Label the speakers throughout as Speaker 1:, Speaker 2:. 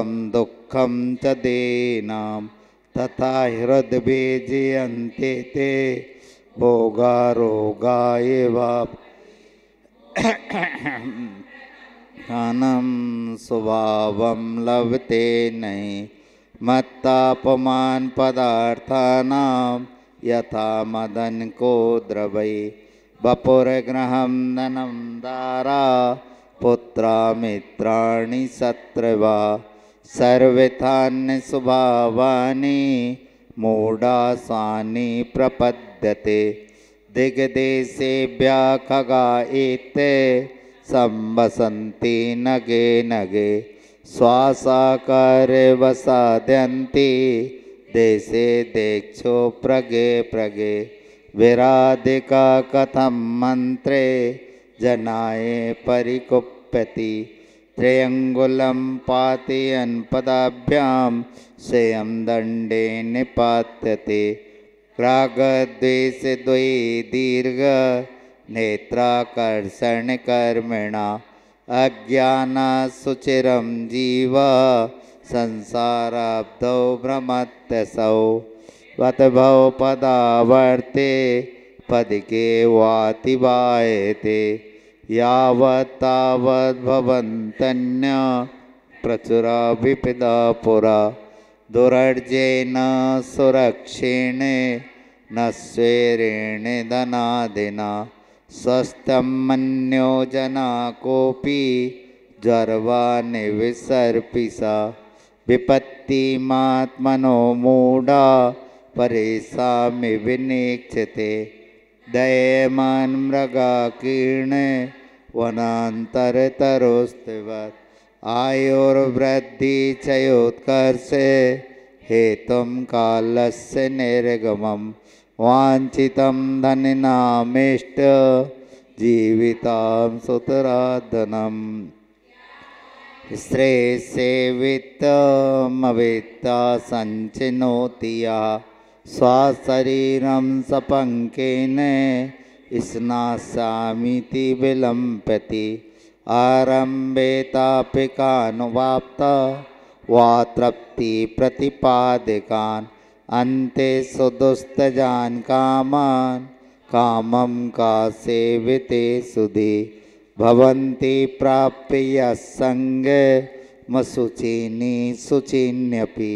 Speaker 1: दुखम च देना तथा हृदय हृद्बीजयन्ते ते भोगारोगा एव नं स्वभावं लभते नै मत्तापमानपदार्थानां यथा मदन को द्रवय बपुर ग्रह धनम दारा पुत्रा मित्राणि शत्रवा सर्वथान्य स्वभावानि मूढासानि प्रपद्यते दिग्देशे व्याखगा एते संवसन्ति नगे नगे श्वासाकर्वसादयन्ति देशे देक्षो प्रगे प्रगे विराधिका कथम मंत्रे जनाए परिकुप्यति त्र्यङ्गुलं पातयन्पदाभ्यां श्रियं दण्डे निपात्यते कर्मण दीर्घनेत्राकर्षणकर्मिणा सुचिर जीव संसाराब्धौ भ्रमत्यसौ वतभौ पदावर्ते पदिके वातिवायते यावत्तावद्भवन्तन्य प्रचुरा विपिदा पुरा दुरर्जेन सुरक्षेणे न धनादिना स्वस्थं मन्यो जना कोऽपि जर्वानिविसर्पि सा विपत्तिमात्मनो मूढा परेषामि विनेक्षते दयमान्मृगाकीर्ण वनान्तरतरोस्तिवत् आयोर्वृद्धि हेतु काल से निर्गम निर्गमं वाञ्छितं जीविता सुतराधन श्रेय से सञ्चिनोति यः स्वशरीर सपङ्केन स्नासामीति विलंपति आरंभे तापिकानुवाप्ता वा प्रतिपादिकान अन्ते सुदुस्त जान कामान कामं का सेविते सुधि भवन्ति प्राप्य यः मसुचिनी सुचिन्यपि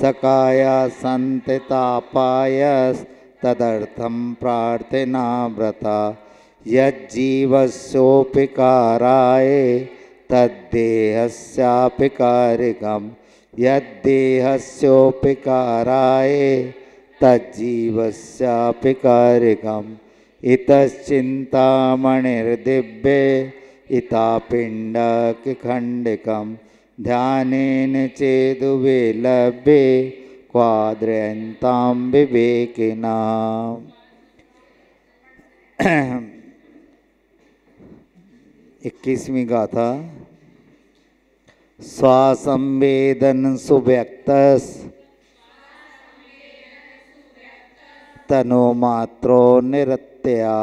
Speaker 1: सकाया संतितापायस्त तदर्थम प्रार्थना व्रता यज्जीवस्योऽपि काराय तद्देहस्यापि कारिकं यद्देहस्योऽपि इता तज्जीवस्यापि कारिकम् इतश्चिन्तामणिर्दिव्ये ध्यानेन चेदुवे लभ्ये क्वाद्रयन्तां विवेकिना इक्कीसवीं गाथा स्वासंवेदन सुव्यक्त तनो मात्रो निरत्या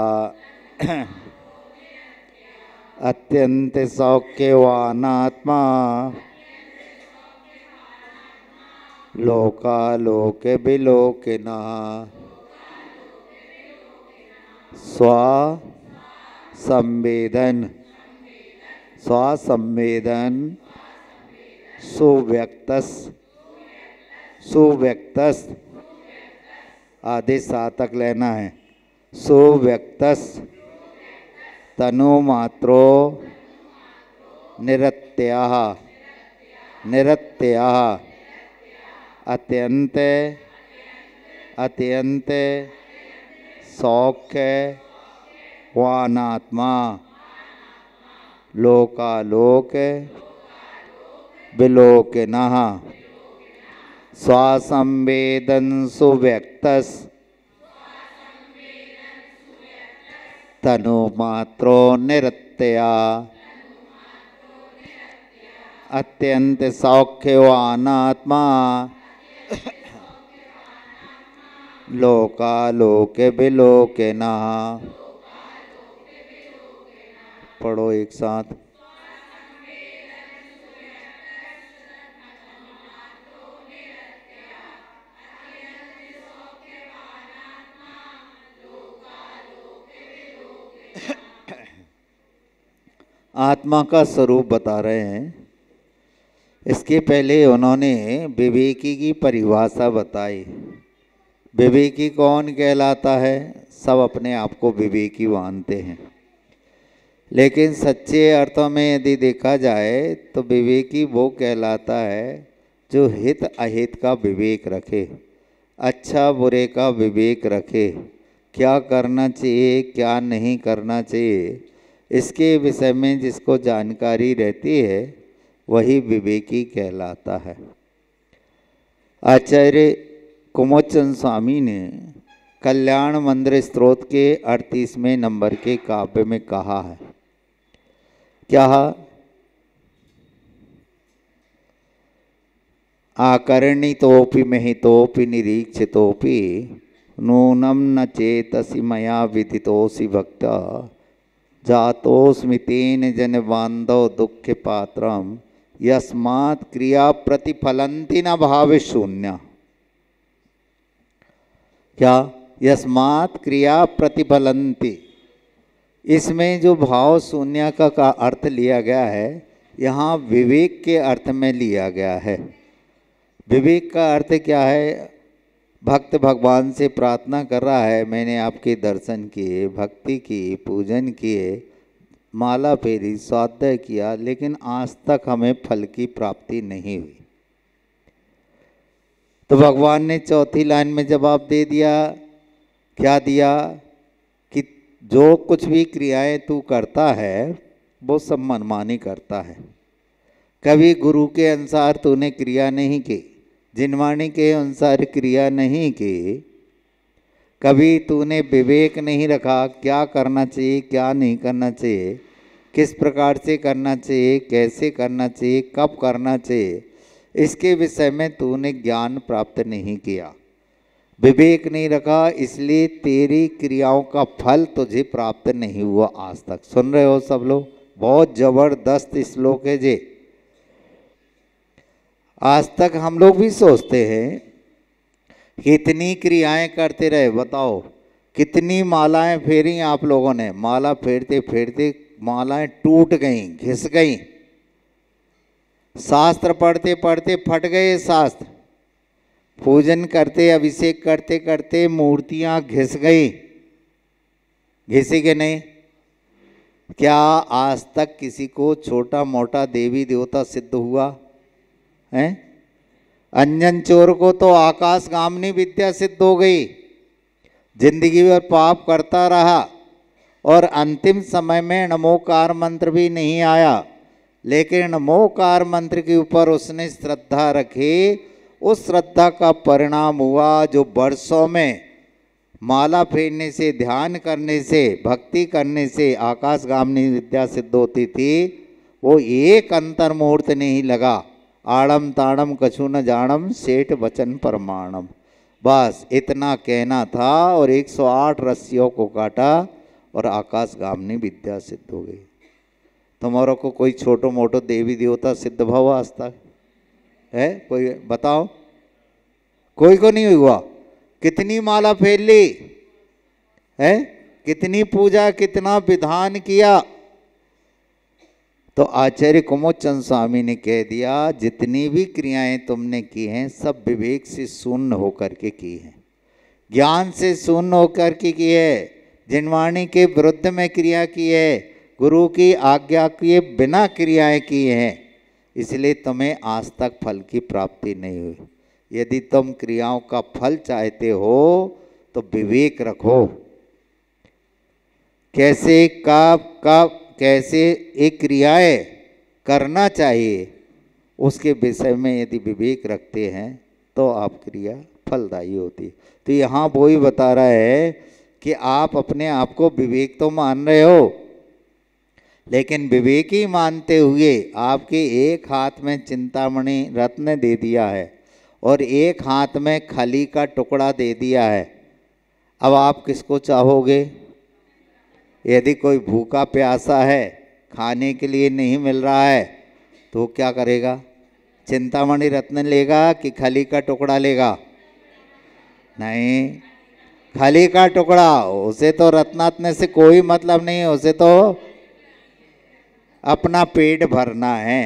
Speaker 1: अत्यंत सौख्यवानात्मा लोके बिलोकना स्वा संवेदन स्वा संवेदन सुव्यक्त सुव्यक्त आदि सातक लेना है सुव्यक्त तनु मात्रो निरत्या निरत्या अत्यंत अत्यंत सौख्य वानात्मा लोकालोक विलोकन स्वासंवेदन सुव्यक्त तनुमात्रो निरतया अत्यंत सौख्यवानात्मा आत्मा लोकालोके बिलोके नहा पढ़ो एक साथ आत्मा का स्वरूप बता रहे हैं इसके पहले उन्होंने विवेकी की परिभाषा बताई विवेकी कौन कहलाता है सब अपने आप को विवेकी मानते हैं लेकिन सच्चे अर्थों में यदि देखा जाए तो विवेकी वो कहलाता है जो हित अहित का विवेक रखे अच्छा बुरे का विवेक रखे क्या करना चाहिए क्या नहीं करना चाहिए इसके विषय में जिसको जानकारी रहती है वही विवेकी कहलाता है आचार्य कुमोचंद स्वामी ने कल्याण मंदिर स्त्रोत के अड़तीसवें नंबर के काव्य में कहा है क्या आकर्णितोपि महितोपि निरीक्षितोपि नूनम न चेतसी मया विदितोसी भक्त जातोस्मितेन जन बांधव दुख पात्रम यस्मात् क्रिया प्रतिफलंती न भाव शून्य क्या यस्मात् क्रिया प्रतिफलंती इसमें जो भाव शून्य का, का अर्थ लिया गया है यहाँ विवेक के अर्थ में लिया गया है विवेक का अर्थ क्या है भक्त भगवान से प्रार्थना कर रहा है मैंने आपके दर्शन किए भक्ति की पूजन किए माला फेरी स्वाध्याय किया लेकिन आज तक हमें फल की प्राप्ति नहीं हुई तो भगवान ने चौथी लाइन में जवाब दे दिया क्या दिया कि जो कुछ भी क्रियाएं तू करता है वो सब मनमानी करता है कभी गुरु के अनुसार तूने क्रिया नहीं की जिनवाणी के अनुसार क्रिया नहीं की कभी तूने विवेक नहीं रखा क्या करना चाहिए क्या नहीं करना चाहिए किस प्रकार से करना चाहिए कैसे करना चाहिए कब करना चाहिए इसके विषय में तूने ज्ञान प्राप्त नहीं किया विवेक नहीं रखा इसलिए तेरी क्रियाओं का फल तुझे प्राप्त नहीं हुआ आज तक सुन रहे हो सब लोग बहुत जबरदस्त श्लोक है जी आज तक हम लोग भी सोचते हैं कितनी क्रियाएं करते रहे बताओ कितनी मालाएं फेरी आप लोगों ने माला फेरते फेरते मालाएं टूट गई घिस गई शास्त्र पढ़ते पढ़ते फट गए शास्त्र पूजन करते अभिषेक करते करते मूर्तियां घिस गई घिसी के नहीं क्या आज तक किसी को छोटा मोटा देवी देवता सिद्ध हुआ है अंजन चोर को तो आकाश गामनी विद्या सिद्ध हो गई जिंदगी भर पाप करता रहा और अंतिम समय में नमोकार मंत्र भी नहीं आया लेकिन नमोकार मंत्र के ऊपर उसने श्रद्धा रखी उस श्रद्धा का परिणाम हुआ जो बरसों में माला फेरने से ध्यान करने से भक्ति करने से आकाशगामनी विद्या सिद्ध होती थी वो एक अंतर मुहूर्त नहीं लगा आड़म ताड़म कछु न जाड़म सेठ वचन परमाणम बस इतना कहना था और 108 रस्सियों को काटा और आकाशगामनी विद्या सिद्ध हो गई तुम्हारों को कोई छोटो मोटो देवी देवता सिद्ध भाव आस्था है कोई बताओ कोई को नहीं हुआ कितनी माला फेर ली है कितनी पूजा कितना विधान किया तो आचार्य कुमोचंद स्वामी ने कह दिया जितनी भी क्रियाएं तुमने की हैं सब विवेक से शून्य होकर के की हैं ज्ञान से शून्य होकर के की है जिनवाणी के विरुद्ध में क्रिया की है गुरु की आज्ञा के बिना क्रियाएं की हैं इसलिए तुम्हें आज तक फल की प्राप्ति नहीं हुई यदि तुम क्रियाओं का फल चाहते हो तो विवेक रखो कैसे कब कब कैसे एक क्रियाएँ करना चाहिए उसके विषय में यदि विवेक रखते हैं तो आप क्रिया फलदायी होती है तो यहाँ वो ही बता रहा है कि आप अपने आप को विवेक तो मान रहे हो लेकिन विवेकी मानते हुए आपके एक हाथ में चिंतामणि रत्न दे दिया है और एक हाथ में खली का टुकड़ा दे दिया है अब आप किसको चाहोगे यदि कोई भूखा प्यासा है खाने के लिए नहीं मिल रहा है तो वो क्या करेगा चिंतामणि रत्न लेगा कि खली का टुकड़ा लेगा नहीं खली का टुकड़ा उसे तो रत्नात्न से कोई मतलब नहीं उसे तो अपना पेट भरना है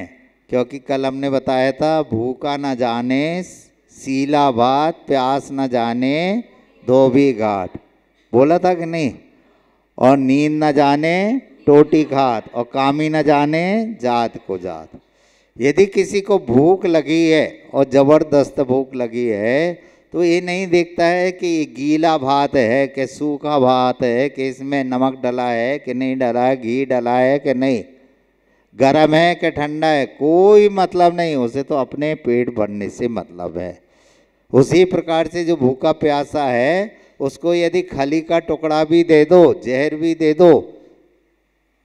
Speaker 1: क्योंकि कल हमने बताया था भूखा न जाने सीला भात प्यास न जाने धोबी घाट बोला था कि नहीं और नींद न जाने टोटी खात और कामी न जाने जात को जात यदि किसी को भूख लगी है और ज़बरदस्त भूख लगी है तो ये नहीं देखता है कि ये गीला भात है कि सूखा भात है कि इसमें नमक डला है कि नहीं डला है घी डला है कि नहीं गर्म है कि ठंडा है कोई मतलब नहीं उसे तो अपने पेट भरने से मतलब है उसी प्रकार से जो भूखा प्यासा है उसको यदि खली का टुकड़ा भी दे दो जहर भी दे दो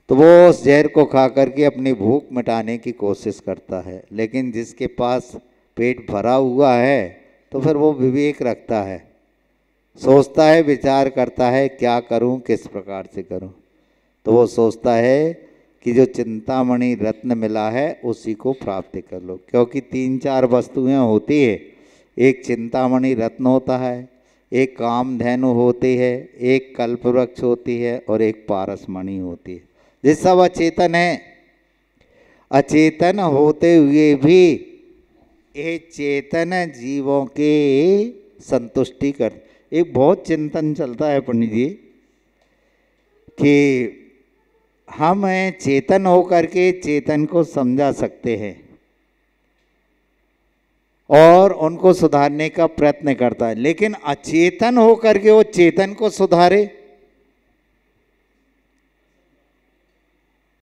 Speaker 1: तो वो उस जहर को खा करके अपनी भूख मिटाने की कोशिश करता है लेकिन जिसके पास पेट भरा हुआ है तो फिर वो विवेक रखता है सोचता है विचार करता है क्या करूं किस प्रकार से करूं तो वो सोचता है कि जो चिंतामणि रत्न मिला है उसी को प्राप्त कर लो क्योंकि तीन चार वस्तुएं होती है एक चिंतामणि रत्न होता है एक काम धैनु होती है एक कल्प वृक्ष होती है और एक पारसमणि होती है ये सब अचेतन है अचेतन होते हुए भी ये चेतन जीवों के संतुष्टि कर एक बहुत चिंतन चलता है पंडित जी कि हम चेतन होकर के चेतन को समझा सकते हैं और उनको सुधारने का प्रयत्न करता है लेकिन अचेतन होकर के वो चेतन को सुधारे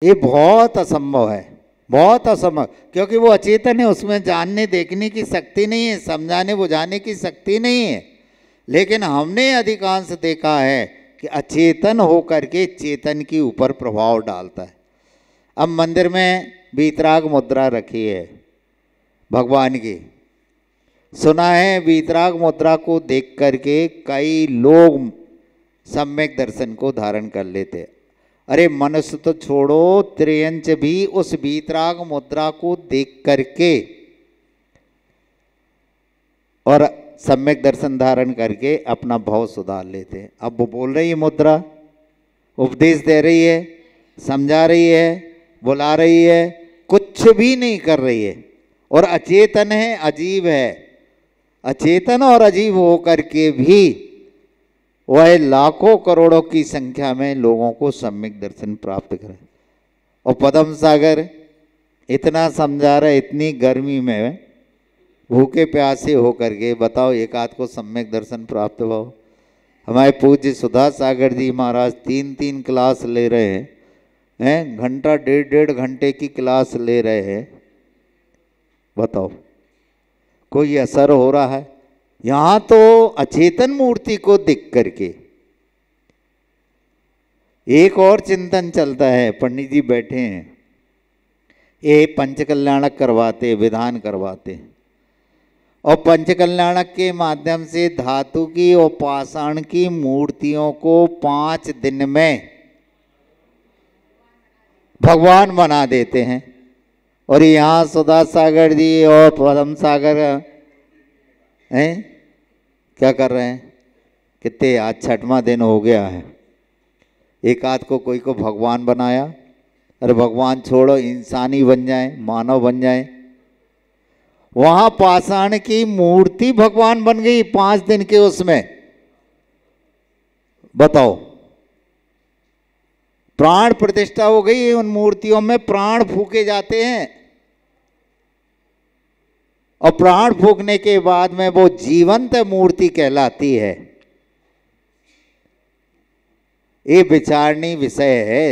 Speaker 1: ये बहुत असंभव है बहुत असंभव क्योंकि वो अचेतन है उसमें जानने देखने की शक्ति नहीं है समझाने बुझाने की शक्ति नहीं है लेकिन हमने अधिकांश देखा है कि अचेतन होकर के चेतन के ऊपर प्रभाव डालता है अब मंदिर में वितराग मुद्रा रखी है भगवान की सुना है वीतराग मुद्रा को देख करके कई लोग सम्यक दर्शन को धारण कर लेते अरे मनुष्य तो छोड़ो त्रियंच भी उस वीतराग मुद्रा को देख करके और सम्यक दर्शन धारण करके अपना भाव सुधार लेते अब वो बोल रही है मुद्रा उपदेश दे रही है समझा रही है बुला रही है कुछ भी नहीं कर रही है और अचेतन है अजीब है अचेतन और अजीब होकर के भी वह लाखों करोड़ों की संख्या में लोगों को सम्यक दर्शन प्राप्त करें और पदम सागर इतना समझा रहे इतनी गर्मी में भूखे प्यासे होकर के बताओ एक आध को सम्यक दर्शन प्राप्त हो हमारे पूज्य सुधा सागर जी महाराज तीन तीन क्लास ले रहे हैं हैं घंटा डेढ़ डेढ़ घंटे की क्लास ले रहे हैं बताओ कोई असर हो रहा है यहां तो अचेतन मूर्ति को दिख करके एक और चिंतन चलता है पंडित जी बैठे हैं ये पंचकल्याणक करवाते विधान करवाते और पंचकल्याणक के माध्यम से धातु की और पाषाण की मूर्तियों को पांच दिन में भगवान बना देते हैं और यहाँ सदा सागर जी और परम सागर हैं क्या कर रहे हैं कितने आज छठवा दिन हो गया है एक आध को कोई को भगवान बनाया अरे भगवान छोड़ो इंसानी बन जाए मानव बन जाए वहाँ पाषाण की मूर्ति भगवान बन गई पाँच दिन के उसमें बताओ प्राण प्रतिष्ठा हो गई उन मूर्तियों में प्राण फूके जाते हैं और प्राण फूकने के बाद में वो जीवंत मूर्ति कहलाती है ये विचारणी विषय है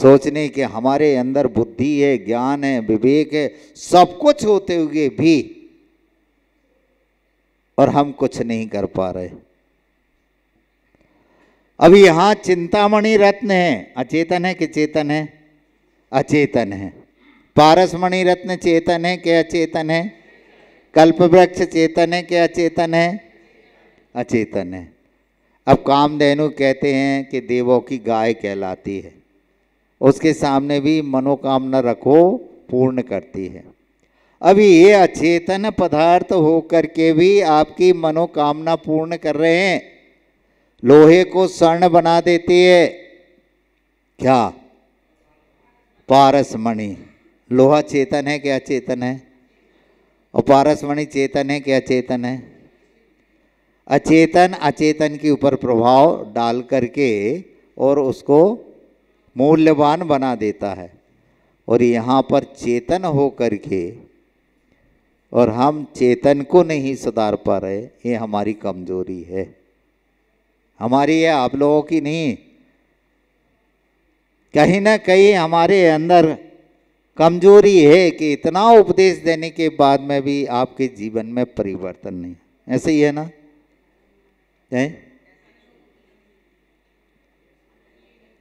Speaker 1: सोचने के हमारे अंदर बुद्धि है ज्ञान है विवेक है सब कुछ होते हुए भी और हम कुछ नहीं कर पा रहे अभी यहाँ चिंतामणि रत्न है अचेतन है कि चेतन है अचेतन है पारसमणि रत्न चेतन है कि अचेतन है कल्प वृक्ष चेतन है कि अचेतन है अचेतन है अब कामधेनु कहते हैं कि देवों की गाय कहलाती है उसके सामने भी मनोकामना रखो पूर्ण करती है अभी ये अचेतन पदार्थ होकर के भी आपकी मनोकामना पूर्ण कर रहे हैं लोहे को स्वर्ण बना देती है क्या पारस मणि लोहा चेतन है क्या चेतन है और पारस मणि चेतन है क्या चेतन है अचेतन अचेतन के ऊपर प्रभाव डाल करके और उसको मूल्यवान बना देता है और यहाँ पर चेतन हो करके और हम चेतन को नहीं सुधार पा रहे ये हमारी कमजोरी है हमारी है आप लोगों की नहीं कहीं ना कहीं हमारे अंदर कमजोरी है कि इतना उपदेश देने के बाद में भी आपके जीवन में परिवर्तन नहीं ऐसे ही है ना है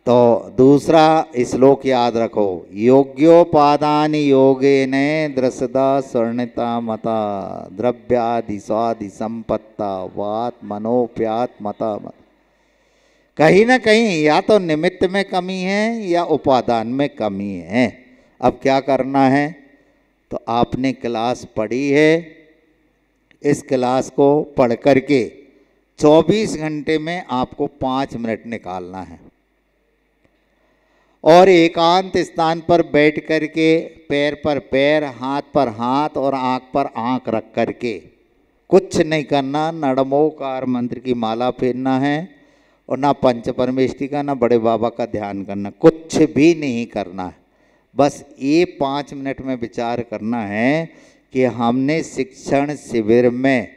Speaker 1: तो दूसरा श्लोक याद रखो योग्योपादान योगे ने दृशदा स्वर्णता मता द्रव्यादि स्वादि संपत्ता वात मनोप्यात मता मत कहीं ना कहीं या तो निमित्त में कमी है या उपादान में कमी है अब क्या करना है तो आपने क्लास पढ़ी है इस क्लास को पढ़ कर के 24 घंटे में आपको पाँच मिनट निकालना है और एकांत स्थान पर बैठ कर के पैर पर पैर हाथ पर हाथ और आंख पर आंख रख कर के कुछ नहीं करना नड़मोकार मंत्र की माला फेरना है और ना पंच परमेश का ना बड़े बाबा का ध्यान करना कुछ भी नहीं करना है बस ये पाँच मिनट में विचार करना है कि हमने शिक्षण शिविर में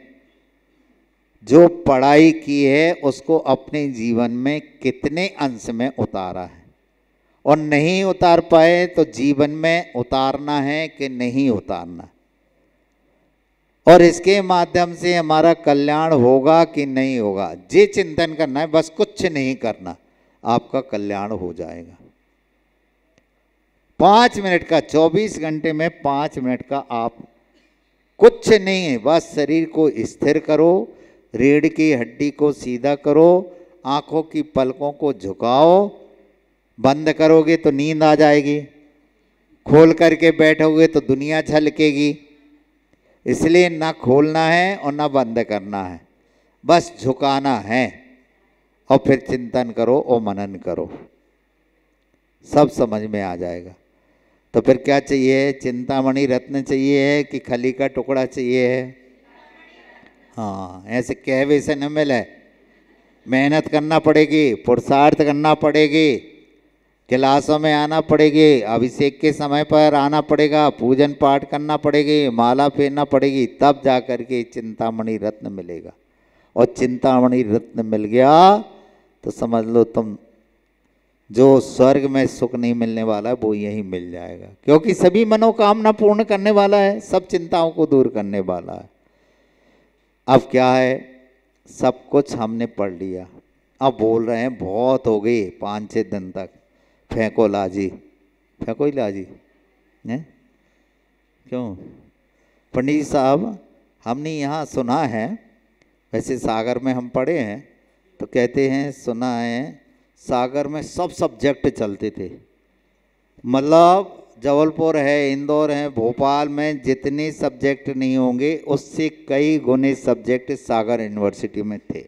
Speaker 1: जो पढ़ाई की है उसको अपने जीवन में कितने अंश में उतारा है और नहीं उतार पाए तो जीवन में उतारना है कि नहीं उतारना और इसके माध्यम से हमारा कल्याण होगा कि नहीं होगा जे चिंतन करना है बस कुछ नहीं करना आपका कल्याण हो जाएगा पाँच मिनट का चौबीस घंटे में पाँच मिनट का आप कुछ नहीं है बस शरीर को स्थिर करो रीढ़ की हड्डी को सीधा करो आँखों की पलकों को झुकाओ बंद करोगे तो नींद आ जाएगी खोल करके बैठोगे तो दुनिया छलकेगी इसलिए ना खोलना है और ना बंद करना है बस झुकाना है और फिर चिंतन करो और मनन करो सब समझ में आ जाएगा तो फिर क्या चाहिए चिंतामणि रत्न चाहिए है कि खली का टुकड़ा चाहिए है हाँ ऐसे कहवे से न मिले मेहनत करना पड़ेगी पुरुषार्थ करना पड़ेगी क्लासों में आना पड़ेगी अभिषेक के समय पर आना पड़ेगा पूजन पाठ करना पड़ेगी माला फेरना पड़ेगी तब जा कर के चिंतामणि रत्न मिलेगा और चिंतामणि रत्न मिल गया तो समझ लो तुम जो स्वर्ग में सुख नहीं मिलने वाला है वो यही मिल जाएगा क्योंकि सभी मनोकामना पूर्ण करने वाला है सब चिंताओं को दूर करने वाला है अब क्या है सब कुछ हमने पढ़ लिया अब बोल रहे हैं बहुत हो गई पाँच छः दिन तक फेंको लाजी फेंको ही लाजी हैं क्यों पंडित साहब हमने यहाँ सुना है वैसे सागर में हम पढ़े हैं तो कहते हैं सुना है सागर में सब सब्जेक्ट चलते थे मतलब जबलपुर है इंदौर है भोपाल में जितने सब्जेक्ट नहीं होंगे उससे कई गुने सब्जेक्ट सागर यूनिवर्सिटी में थे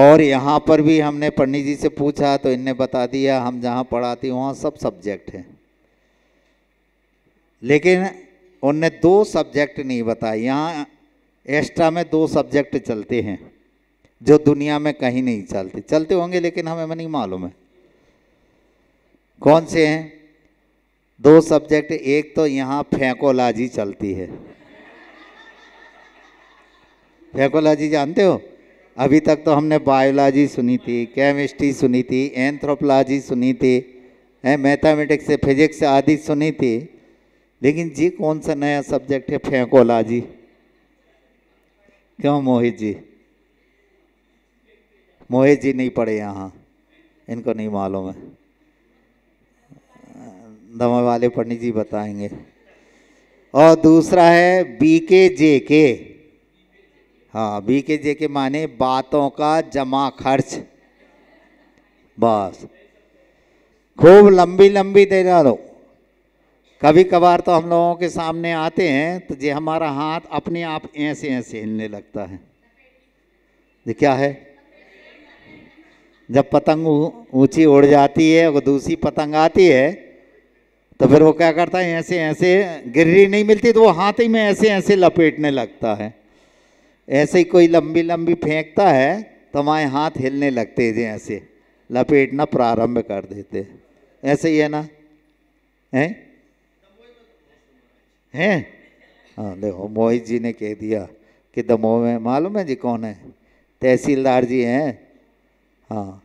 Speaker 1: और यहाँ पर भी हमने पंडित जी से पूछा तो इनने बता दिया हम जहाँ पढ़ाती वहाँ सब सब्जेक्ट हैं लेकिन उनने दो सब्जेक्ट नहीं बताए यहाँ एक्स्ट्रा में दो सब्जेक्ट चलते हैं जो दुनिया में कहीं नहीं चलते चलते होंगे लेकिन हमें नहीं मालूम है कौन से हैं दो सब्जेक्ट एक तो यहाँ फेंकोलॉजी चलती है फेंकोलॉजी जानते हो अभी तक तो हमने बायोलॉजी सुनी थी केमिस्ट्री सुनी थी एंथ्रोपोलॉजी सुनी थी है मैथामेटिक्स से फिजिक्स आदि सुनी थी लेकिन जी कौन सा नया सब्जेक्ट है फेंकोलॉजी क्यों मोहित जी मोहित जी नहीं पढ़े यहाँ इनको नहीं मालूम है दवा वाले पंडित जी बताएंगे और दूसरा है बीके जे के हाँ बी के जे के माने बातों का जमा खर्च बस खूब लंबी लंबी देना दो कभी कभार तो हम लोगों के सामने आते हैं तो जे हमारा हाथ अपने आप ऐसे ऐसे हिलने लगता है ये क्या है जब पतंग ऊंची उड़ जाती है और दूसरी पतंग आती है तो फिर वो क्या करता है ऐसे ऐसे गिर्री नहीं मिलती तो वो हाथ ही में ऐसे ऐसे लपेटने लगता है ऐसे ही कोई लंबी लंबी फेंकता है तो हमारे हाथ हिलने लगते थे ऐसे लपेटना प्रारंभ कर देते ऐसे ही है ना हैं हैं हाँ देखो मोहित जी ने कह दिया कि दमोह में मालूम है जी कौन है तहसीलदार जी हैं हाँ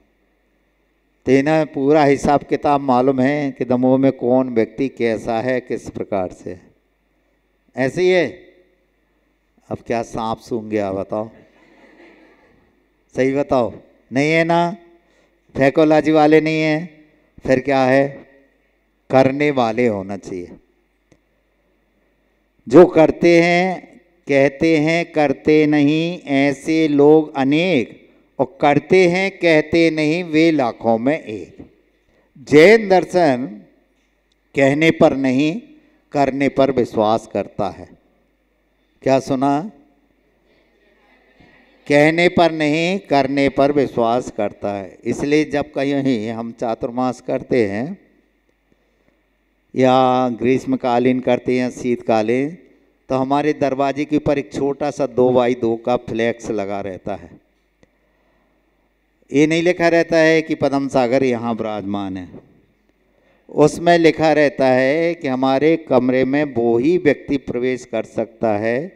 Speaker 1: तो इन्हें पूरा हिसाब किताब मालूम है कि दमोह में कौन व्यक्ति कैसा है किस प्रकार से ऐसे ही है अब क्या सांप सूंघ गया बताओ सही बताओ नहीं है ना फैकोलॉजी वाले नहीं है फिर क्या है करने वाले होना चाहिए जो करते हैं कहते हैं करते नहीं ऐसे लोग अनेक और करते हैं कहते नहीं वे लाखों में एक जैन दर्शन कहने पर नहीं करने पर विश्वास करता है क्या सुना कहने पर नहीं करने पर विश्वास करता है इसलिए जब कहीं हम चातुर्मास करते हैं या ग्रीष्मकालीन करते हैं शीतकालीन तो हमारे दरवाजे के ऊपर एक छोटा सा दो बाई दो का फ्लैक्स लगा रहता है ये नहीं लिखा रहता है कि पदम सागर यहाँ विराजमान है उसमें लिखा रहता है कि हमारे कमरे में वो ही व्यक्ति प्रवेश कर सकता है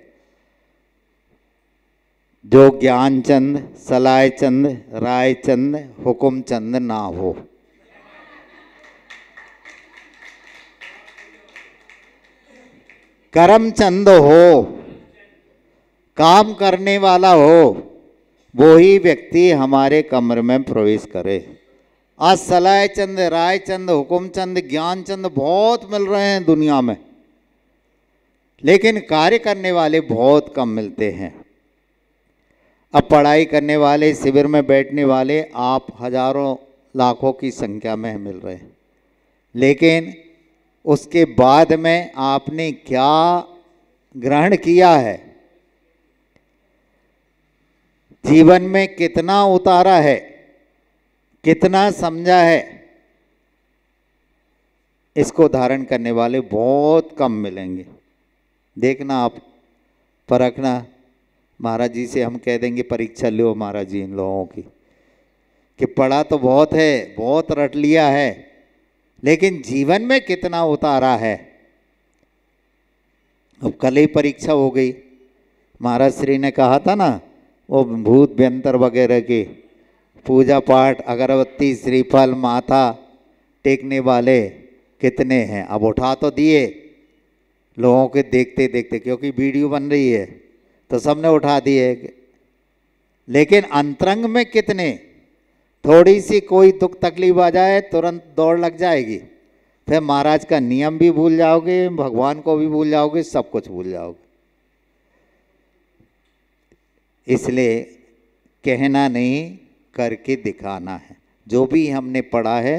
Speaker 1: जो ज्ञानचंद सलायचंद रायचंद हुकुमचंद ना हो करमचंद हो काम करने वाला हो वो ही व्यक्ति हमारे कमरे में प्रवेश करे आज सलाह चंद राय चंद हुकुम चंद ज्ञान चंद बहुत मिल रहे हैं दुनिया में लेकिन कार्य करने वाले बहुत कम मिलते हैं अब पढ़ाई करने वाले शिविर में बैठने वाले आप हजारों लाखों की संख्या में मिल रहे हैं लेकिन उसके बाद में आपने क्या ग्रहण किया है जीवन में कितना उतारा है कितना समझा है इसको धारण करने वाले बहुत कम मिलेंगे देखना आप परखना महाराज जी से हम कह देंगे परीक्षा लो महाराज जी इन लोगों की कि पढ़ा तो बहुत है बहुत रट लिया है लेकिन जीवन में कितना उतारा है अब कल ही परीक्षा हो गई महाराज श्री ने कहा था ना वो भूत व्यंतर वगैरह के पूजा पाठ अगरबत्ती श्रीफल माथा टेकने वाले कितने हैं अब उठा तो दिए लोगों के देखते देखते क्योंकि वीडियो बन रही है तो सबने उठा दिए लेकिन अंतरंग में कितने थोड़ी सी कोई दुख तकलीफ आ जाए तुरंत दौड़ लग जाएगी फिर महाराज का नियम भी भूल जाओगे भगवान को भी भूल जाओगे सब कुछ भूल जाओगे इसलिए कहना नहीं करके दिखाना है जो भी हमने पढ़ा है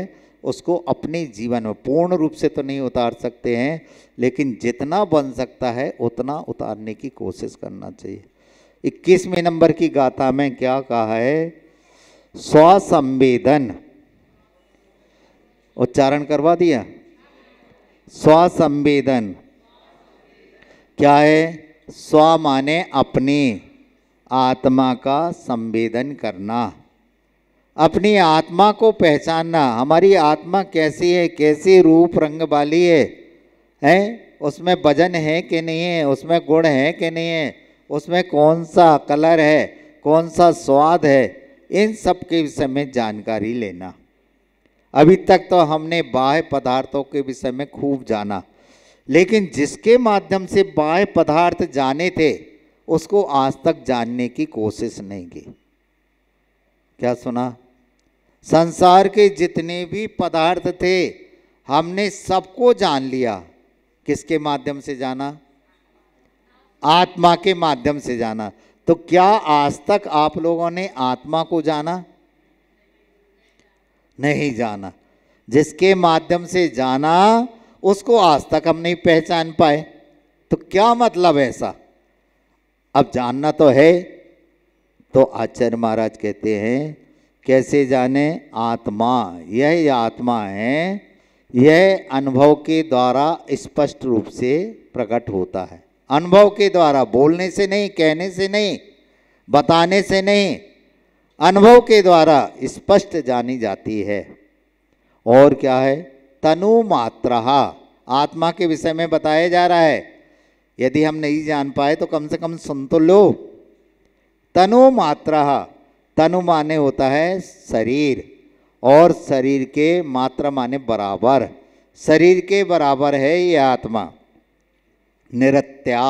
Speaker 1: उसको अपने जीवन में पूर्ण रूप से तो नहीं उतार सकते हैं लेकिन जितना बन सकता है उतना उतारने की कोशिश करना चाहिए इक्कीसवें नंबर की गाथा में क्या कहा है स्वसंवेदन उच्चारण करवा दिया स्वसंवेदन क्या है स्व माने अपने आत्मा का संवेदन करना अपनी आत्मा को पहचानना हमारी आत्मा कैसी है कैसी रूप रंग वाली है हैं उसमें वजन है कि नहीं है उसमें गुण है कि नहीं है उसमें कौन सा कलर है कौन सा स्वाद है इन सब के विषय में जानकारी लेना अभी तक तो हमने बाह्य पदार्थों के विषय में खूब जाना लेकिन जिसके माध्यम से बाह्य पदार्थ जाने थे उसको आज तक जानने की कोशिश नहीं की क्या सुना संसार के जितने भी पदार्थ थे हमने सबको जान लिया किसके माध्यम से जाना आत्मा के माध्यम से जाना तो क्या आज तक आप लोगों ने आत्मा को जाना नहीं जाना जिसके माध्यम से जाना उसको आज तक हम नहीं पहचान पाए तो क्या मतलब ऐसा अब जानना तो है तो आचार्य महाराज कहते हैं कैसे जाने आत्मा यह आत्मा है यह अनुभव के द्वारा स्पष्ट रूप से प्रकट होता है अनुभव के द्वारा बोलने से नहीं कहने से नहीं बताने से नहीं अनुभव के द्वारा स्पष्ट जानी जाती है और क्या है तनु मात्रा आत्मा के विषय में बताया जा रहा है यदि हम नहीं जान पाए तो कम से कम सुन तो लो तनु मात्रा तनु माने होता है शरीर और शरीर के मात्रा माने बराबर शरीर के बराबर है ये आत्मा निरत्या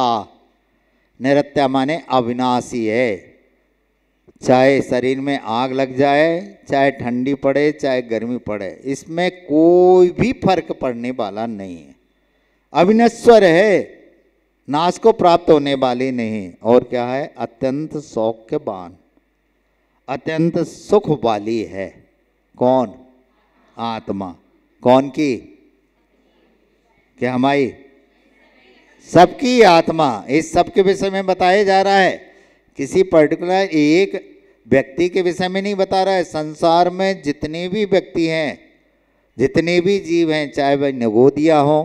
Speaker 1: निरत्या माने अविनाशी है चाहे शरीर में आग लग जाए चाहे ठंडी पड़े चाहे गर्मी पड़े इसमें कोई भी फर्क पड़ने वाला नहीं है अविनश्वर है नाश को प्राप्त होने वाली नहीं और क्या है अत्यंत सौख्यवान अत्यंत सुख वाली है कौन आत्मा कौन की क्या हमारी सबकी आत्मा इस सबके विषय में बताया जा रहा है किसी पर्टिकुलर एक व्यक्ति के विषय में नहीं बता रहा है संसार में जितने भी व्यक्ति हैं जितने भी जीव हैं चाहे वह नवोदिया हों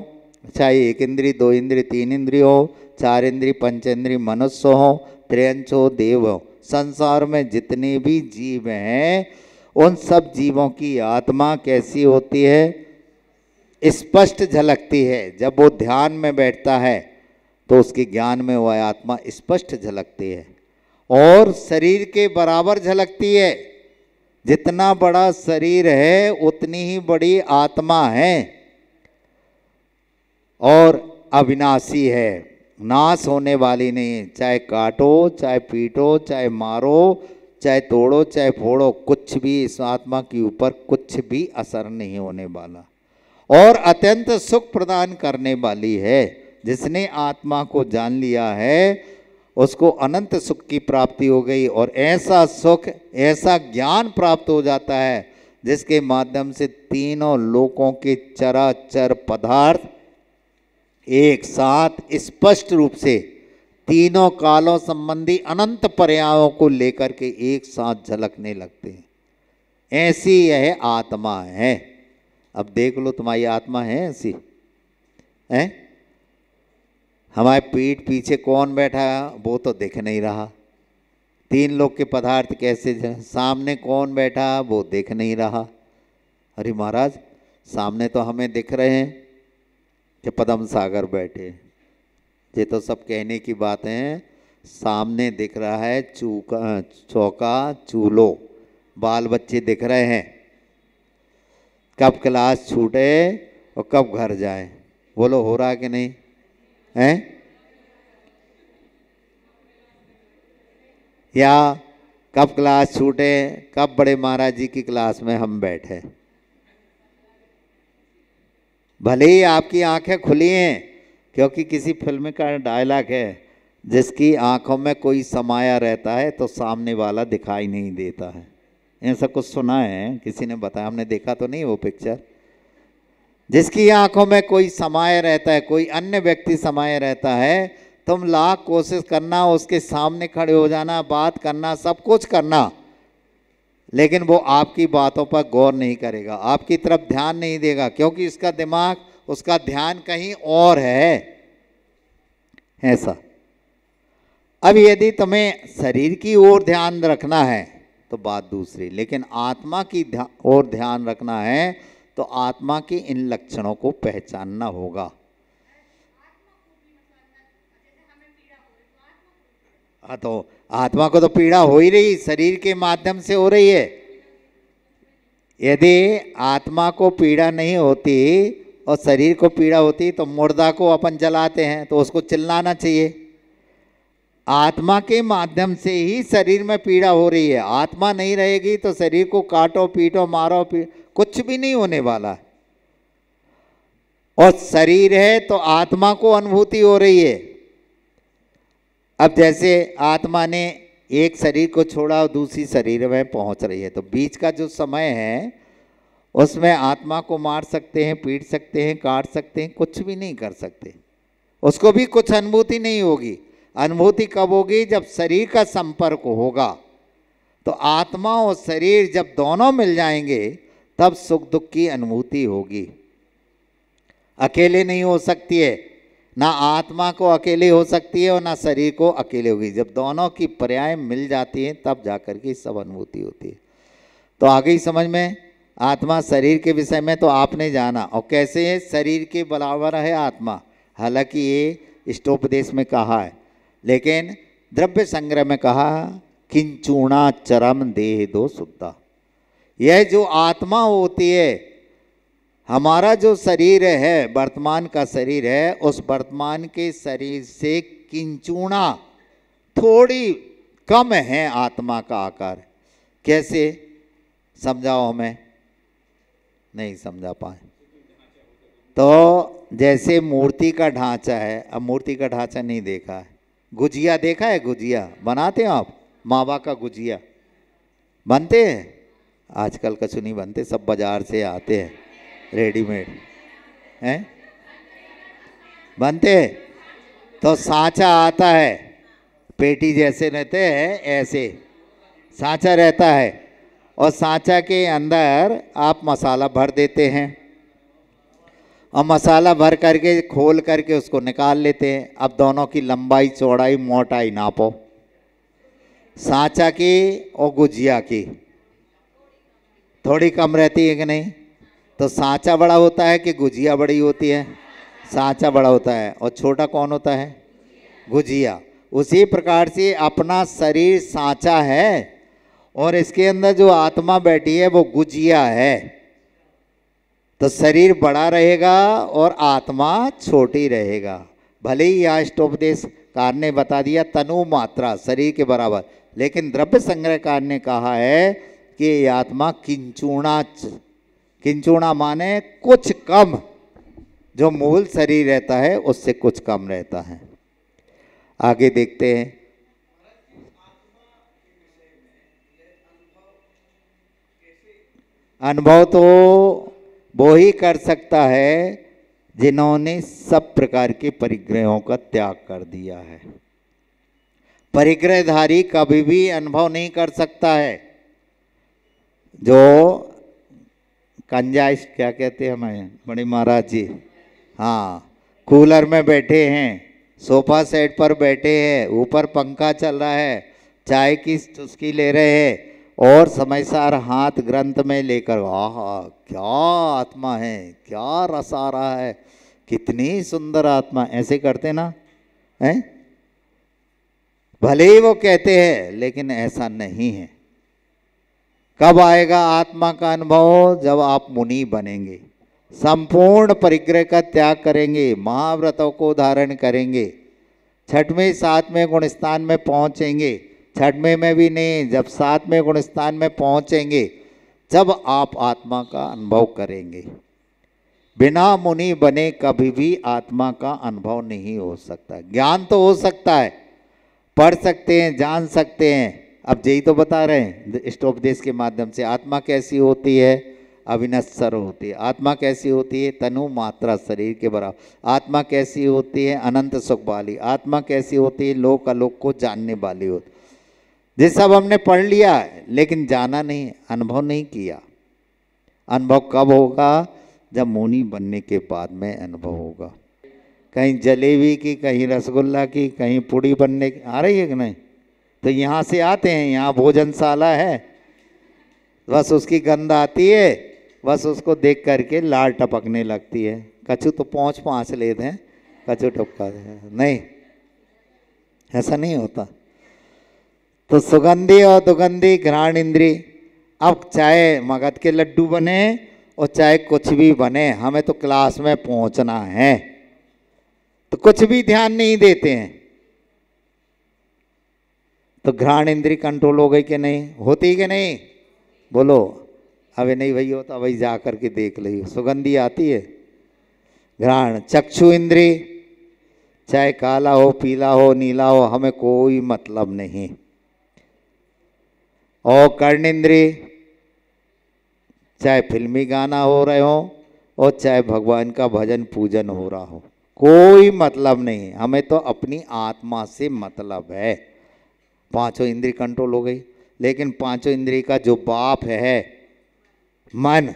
Speaker 1: चाहे एक इंद्री दो इंद्री तीन इंद्री हो चार इंद्री पंच इंद्री मनुष्य हो त्रियंश हो देव हो संसार में जितने भी जीव हैं उन सब जीवों की आत्मा कैसी होती है स्पष्ट झलकती है जब वो ध्यान में बैठता है तो उसके ज्ञान में वह आत्मा स्पष्ट झलकती है और शरीर के बराबर झलकती है जितना बड़ा शरीर है उतनी ही बड़ी आत्मा है और अविनाशी है नाश होने वाली नहीं चाहे काटो चाहे पीटो चाहे मारो चाहे तोड़ो चाहे फोड़ो कुछ भी इस आत्मा के ऊपर कुछ भी असर नहीं होने वाला और अत्यंत सुख प्रदान करने वाली है जिसने आत्मा को जान लिया है उसको अनंत सुख की प्राप्ति हो गई और ऐसा सुख ऐसा ज्ञान प्राप्त हो जाता है जिसके माध्यम से तीनों लोकों के चरा चर पदार्थ एक साथ स्पष्ट रूप से तीनों कालों संबंधी अनंत पर्यायों को लेकर के एक साथ झलकने लगते हैं ऐसी यह आत्मा है अब देख लो तुम्हारी आत्मा है ऐसी है हमारे पीठ पीछे कौन बैठा वो तो दिख नहीं रहा तीन लोग के पदार्थ कैसे सामने कौन बैठा वो दिख नहीं रहा अरे महाराज सामने तो हमें दिख रहे हैं कि पदम सागर बैठे ये तो सब कहने की बात है सामने दिख रहा है चूका चौका चूलो बाल बच्चे दिख रहे हैं कब क्लास छूटे और कब घर जाए बोलो हो रहा कि नहीं है या कब क्लास छूटे कब बड़े महाराज जी की क्लास में हम बैठे भले ही आपकी आंखें खुली हैं क्योंकि किसी फिल्म का डायलॉग है जिसकी आंखों में कोई समाया रहता है तो सामने वाला दिखाई नहीं देता है ऐसा कुछ सुना है किसी ने बताया हमने देखा तो नहीं वो पिक्चर जिसकी आंखों में कोई समाया रहता है कोई अन्य व्यक्ति समाया रहता है तुम लाख कोशिश करना उसके सामने खड़े हो जाना बात करना सब कुछ करना लेकिन वो आपकी बातों पर गौर नहीं करेगा आपकी तरफ ध्यान नहीं देगा क्योंकि इसका दिमाग उसका ध्यान कहीं और है ऐसा अब यदि तुम्हें शरीर की ओर ध्यान रखना है तो बात दूसरी लेकिन आत्मा की ध्या, ओर ध्यान रखना है तो आत्मा के इन लक्षणों को पहचानना होगा हाँ तो आत्मा को तो पीड़ा हो ही रही शरीर के माध्यम से हो रही है यदि आत्मा को पीड़ा नहीं होती और शरीर को पीड़ा होती तो मुर्दा को अपन जलाते हैं तो उसको चिल्लाना चाहिए आत्मा के माध्यम से ही शरीर में पीड़ा हो रही है आत्मा नहीं रहेगी तो शरीर को काटो पीटो मारो पी कुछ भी नहीं होने वाला और शरीर है तो आत्मा को अनुभूति हो रही है अब जैसे आत्मा ने एक शरीर को छोड़ा और दूसरी शरीर में पहुंच रही है तो बीच का जो समय है उसमें आत्मा को मार सकते हैं पीट सकते हैं काट सकते हैं कुछ भी नहीं कर सकते उसको भी कुछ अनुभूति नहीं होगी अनुभूति कब होगी जब शरीर का संपर्क होगा तो आत्मा और शरीर जब दोनों मिल जाएंगे तब सुख दुख की अनुभूति होगी अकेले नहीं हो सकती है ना आत्मा को अकेले हो सकती है और ना शरीर को अकेले होगी जब दोनों की पर्याय मिल जाती हैं तब जाकर के सब अनुभूति होती है तो आ गई समझ में आत्मा शरीर के विषय में तो आपने जाना और कैसे है शरीर के बराबर है आत्मा हालांकि ये इष्टोपदेश में कहा है लेकिन द्रव्य संग्रह में कहा किंचूणा चरम देह दो शुद्धा यह जो आत्मा होती है हमारा जो शरीर है वर्तमान का शरीर है उस वर्तमान के शरीर से किंचूणा थोड़ी कम है आत्मा का आकार कैसे समझाओ हमें नहीं समझा पाए तो जैसे मूर्ति का ढांचा है अब मूर्ति का ढांचा नहीं देखा है गुजिया देखा है गुजिया बनाते हो आप मावा का गुजिया बनते हैं आजकल कछु नहीं बनते सब बाजार से आते हैं रेडीमेड हैं बनते हैं तो साँचा आता है पेटी जैसे रहते हैं ऐसे साँचा रहता है और साँचा के अंदर आप मसाला भर देते हैं और मसाला भर करके खोल करके उसको निकाल लेते हैं अब दोनों की लंबाई चौड़ाई मोटाई नापो साँचा की और गुजिया की थोड़ी कम रहती है कि नहीं तो साचा बड़ा होता है कि गुजिया बड़ी होती है सांचा बड़ा होता है और छोटा कौन होता है गुजिया उसी प्रकार से अपना शरीर सांचा है और इसके अंदर जो आत्मा बैठी है वो गुजिया है तो शरीर बड़ा रहेगा और आत्मा छोटी रहेगा भले ही यह कार ने बता दिया तनु मात्रा शरीर के बराबर लेकिन द्रव्य संग्रह कार ने कहा है कि आत्मा किंचूणाच किंचुणा माने कुछ कम जो मूल शरीर रहता है उससे कुछ कम रहता है आगे देखते हैं अनुभव तो वो ही कर सकता है जिन्होंने सब प्रकार के परिग्रहों का त्याग कर दिया है परिग्रहधारी कभी भी अनुभव नहीं कर सकता है जो कंजाइश क्या कहते हैं हमें मणि महाराज जी हाँ कूलर में बैठे हैं सोफा सेट पर बैठे हैं ऊपर पंखा चल रहा है चाय की चुस्की ले रहे हैं और समयसार हाथ ग्रंथ में लेकर आह क्या आत्मा है क्या रस आ रहा है कितनी सुंदर आत्मा ऐसे करते ना हैं भले ही वो कहते हैं लेकिन ऐसा नहीं है कब आएगा आत्मा का अनुभव जब आप मुनि बनेंगे संपूर्ण परिग्रह का त्याग करेंगे महाव्रतों को धारण करेंगे छठवें सातवें गुणस्थान में पहुंचेंगे छठवें में भी नहीं जब सातवें गुणस्थान में पहुंचेंगे जब आप आत्मा का अनुभव करेंगे बिना मुनि बने कभी भी आत्मा का अनुभव नहीं हो सकता ज्ञान तो हो सकता है पढ़ सकते हैं जान सकते हैं अब यही तो बता रहे हैं स्टोपदेश के माध्यम से आत्मा कैसी होती है सर होती है आत्मा कैसी होती है तनु मात्रा शरीर के बराबर आत्मा कैसी होती है अनंत सुख वाली आत्मा कैसी होती है लोक अलोक को जानने वाली होती जिस सब हमने पढ़ लिया है लेकिन जाना नहीं अनुभव नहीं किया अनुभव कब होगा जब मुनि बनने के बाद में अनुभव होगा कहीं जलेबी की कहीं रसगुल्ला की कहीं पूड़ी बनने की आ रही है कि नहीं तो यहाँ से आते हैं यहाँ भोजनशाला है बस उसकी गंध आती है बस उसको देख करके लाल टपकने लगती है कछु तो पहुँच पाँच लेते हैं कछु टपका नहीं ऐसा नहीं होता तो सुगंधी और दुगंधी घ्राण इंद्री अब चाहे मगध के लड्डू बने और चाहे कुछ भी बने हमें तो क्लास में पहुंचना है तो कुछ भी ध्यान नहीं देते हैं तो घ्राण इंद्री कंट्रोल हो गई कि नहीं होती कि नहीं बोलो अबे नहीं भाई होता तो भाई जा करके के देख ली सुगंधी आती है घ्राण चक्षु इंद्री चाहे काला हो पीला हो नीला हो हमें कोई मतलब नहीं और कर्ण इंद्री चाहे फिल्मी गाना हो रहे हो और चाहे भगवान का भजन पूजन हो रहा हो कोई मतलब नहीं हमें तो अपनी आत्मा से मतलब है पांचों इंद्री कंट्रोल हो गई लेकिन पांचों इंद्री का जो बाप है मन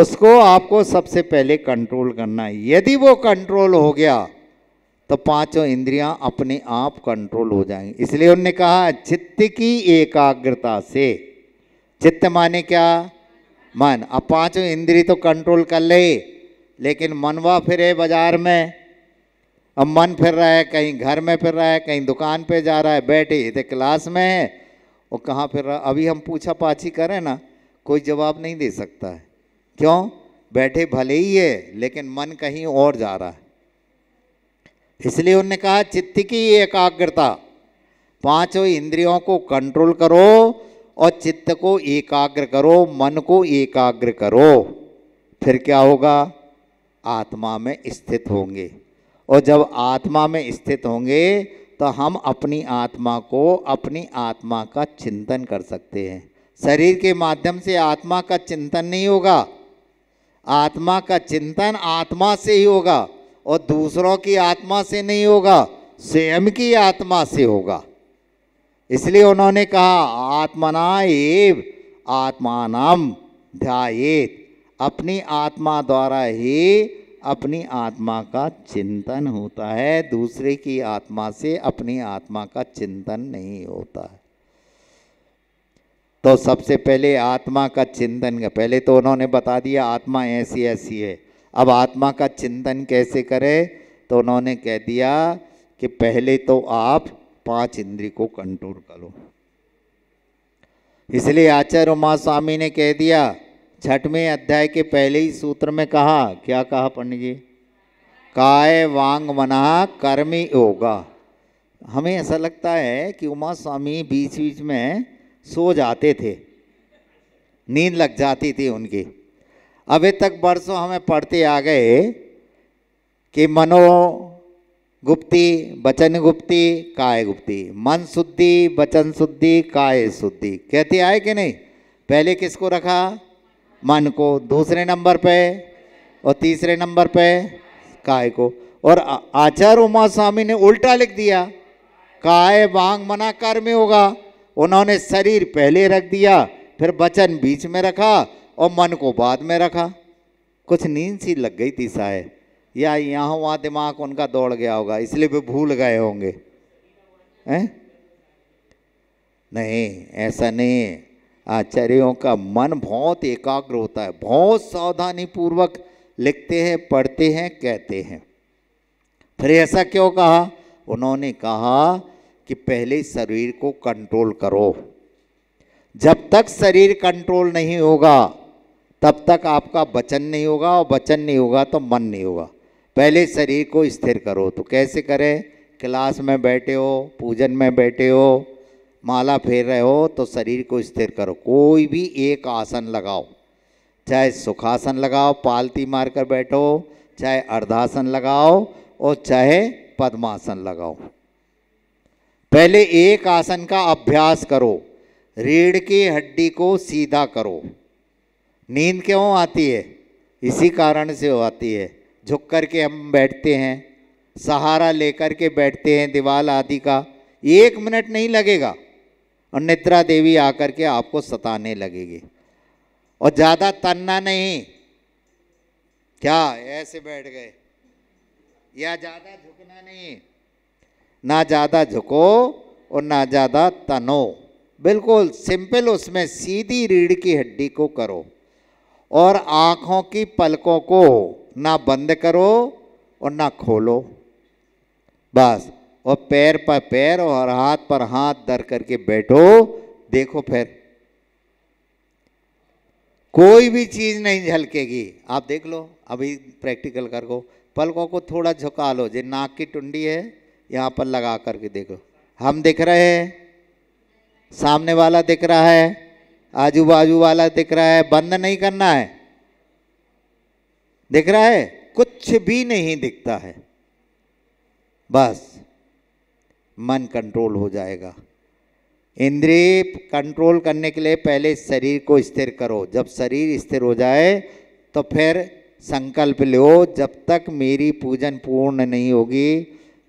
Speaker 1: उसको आपको सबसे पहले कंट्रोल करना है यदि वो कंट्रोल हो गया तो पांचों इंद्रियां अपने आप कंट्रोल हो जाएंगी इसलिए उनने कहा चित्त की एकाग्रता से चित्त माने क्या मन अब पांचों इंद्री तो कंट्रोल कर ले लेकिन मनवा फिरे बाजार में अब मन फिर रहा है कहीं घर में फिर रहा है कहीं दुकान पे जा रहा है बैठे ही थे क्लास में है और कहाँ फिर रहा अभी हम पूछा पाछी करें ना कोई जवाब नहीं दे सकता है क्यों बैठे भले ही है लेकिन मन कहीं और जा रहा है इसलिए उनने कहा चित्त की एकाग्रता पांचों इंद्रियों को कंट्रोल करो और चित्त को एकाग्र करो मन को एकाग्र करो फिर क्या होगा आत्मा में स्थित होंगे और जब आत्मा में स्थित होंगे तो हम अपनी आत्मा को अपनी आत्मा का चिंतन कर सकते हैं शरीर के माध्यम से आत्मा का चिंतन नहीं होगा आत्मा का चिंतन आत्मा से ही होगा और दूसरों की आत्मा से नहीं होगा स्वयं की आत्मा से होगा इसलिए उन्होंने कहा आत्मना एव आत्मानम ध्यात अपनी आत्मा द्वारा ही अपनी आत्मा का चिंतन होता है दूसरे की आत्मा से अपनी आत्मा का चिंतन नहीं होता है तो सबसे पहले आत्मा का चिंतन का पहले तो उन्होंने बता दिया आत्मा ऐसी ऐसी है अब आत्मा का चिंतन कैसे करें तो उन्होंने कह दिया कि पहले तो आप पांच इंद्री को कंट्रोल करो इसलिए आचार्य उमा स्वामी ने कह दिया छठवें अध्याय के पहले ही सूत्र में कहा क्या कहा पंडित जी काय वांग मना कर्मी होगा हमें ऐसा लगता है कि उमा स्वामी बीच बीच में सो जाते थे नींद लग जाती थी उनकी अभी तक बरसों हमें पढ़ते आ गए कि मनो गुप्ती वचन गुप्ती काय गुप्ती मन शुद्धि वचन शुद्धि काय शुद्धि कहते आए कि नहीं पहले किसको रखा मन को दूसरे नंबर पे और तीसरे नंबर पे काय को और आचार्य उमा स्वामी ने उल्टा लिख दिया काय वांग मना कर में होगा उन्होंने शरीर पहले रख दिया फिर वचन बीच में रखा और मन को बाद में रखा कुछ नींद सी लग गई थी साय या यहाँ वहाँ दिमाग उनका दौड़ गया होगा इसलिए वे भूल गए होंगे हैं नहीं ऐसा नहीं आचार्यों का मन बहुत एकाग्र होता है बहुत सावधानी पूर्वक लिखते हैं पढ़ते हैं कहते हैं फिर ऐसा क्यों कहा उन्होंने कहा कि पहले शरीर को कंट्रोल करो जब तक शरीर कंट्रोल नहीं होगा तब तक आपका वचन नहीं होगा और वचन नहीं होगा तो मन नहीं होगा पहले शरीर को स्थिर करो तो कैसे करें क्लास में बैठे हो पूजन में बैठे हो माला फेर रहे हो तो शरीर को स्थिर करो कोई भी एक आसन लगाओ चाहे सुखासन लगाओ पालती मार कर बैठो चाहे अर्धासन लगाओ और चाहे पद्मासन लगाओ पहले एक आसन का अभ्यास करो रीढ़ की हड्डी को सीधा करो नींद क्यों आती है इसी कारण से आती है झुक कर के हम बैठते हैं सहारा लेकर के बैठते हैं दीवार आदि का एक मिनट नहीं लगेगा और नेत्रा देवी आकर के आपको सताने लगेगी और ज़्यादा तन्ना नहीं क्या ऐसे बैठ गए या ज़्यादा झुकना नहीं ना ज़्यादा झुको और ना ज़्यादा तनो बिल्कुल सिंपल उसमें सीधी रीढ़ की हड्डी को करो और आँखों की पलकों को ना बंद करो और ना खोलो बस और पैर पर पैर और हाथ पर हाथ दर करके बैठो देखो फिर कोई भी चीज़ नहीं झलकेगी आप देख लो अभी प्रैक्टिकल कर को पलकों को थोड़ा झुका लो जो नाक की टुंडी है यहाँ पर लगा करके देखो हम दिख रहे हैं सामने वाला दिख रहा है आजू बाजू वाला दिख रहा है बंद नहीं करना है दिख रहा है कुछ भी नहीं दिखता है बस मन कंट्रोल हो जाएगा इंद्रिय कंट्रोल करने के लिए पहले शरीर को स्थिर करो जब शरीर स्थिर हो जाए तो फिर संकल्प लो जब तक मेरी पूजन पूर्ण नहीं होगी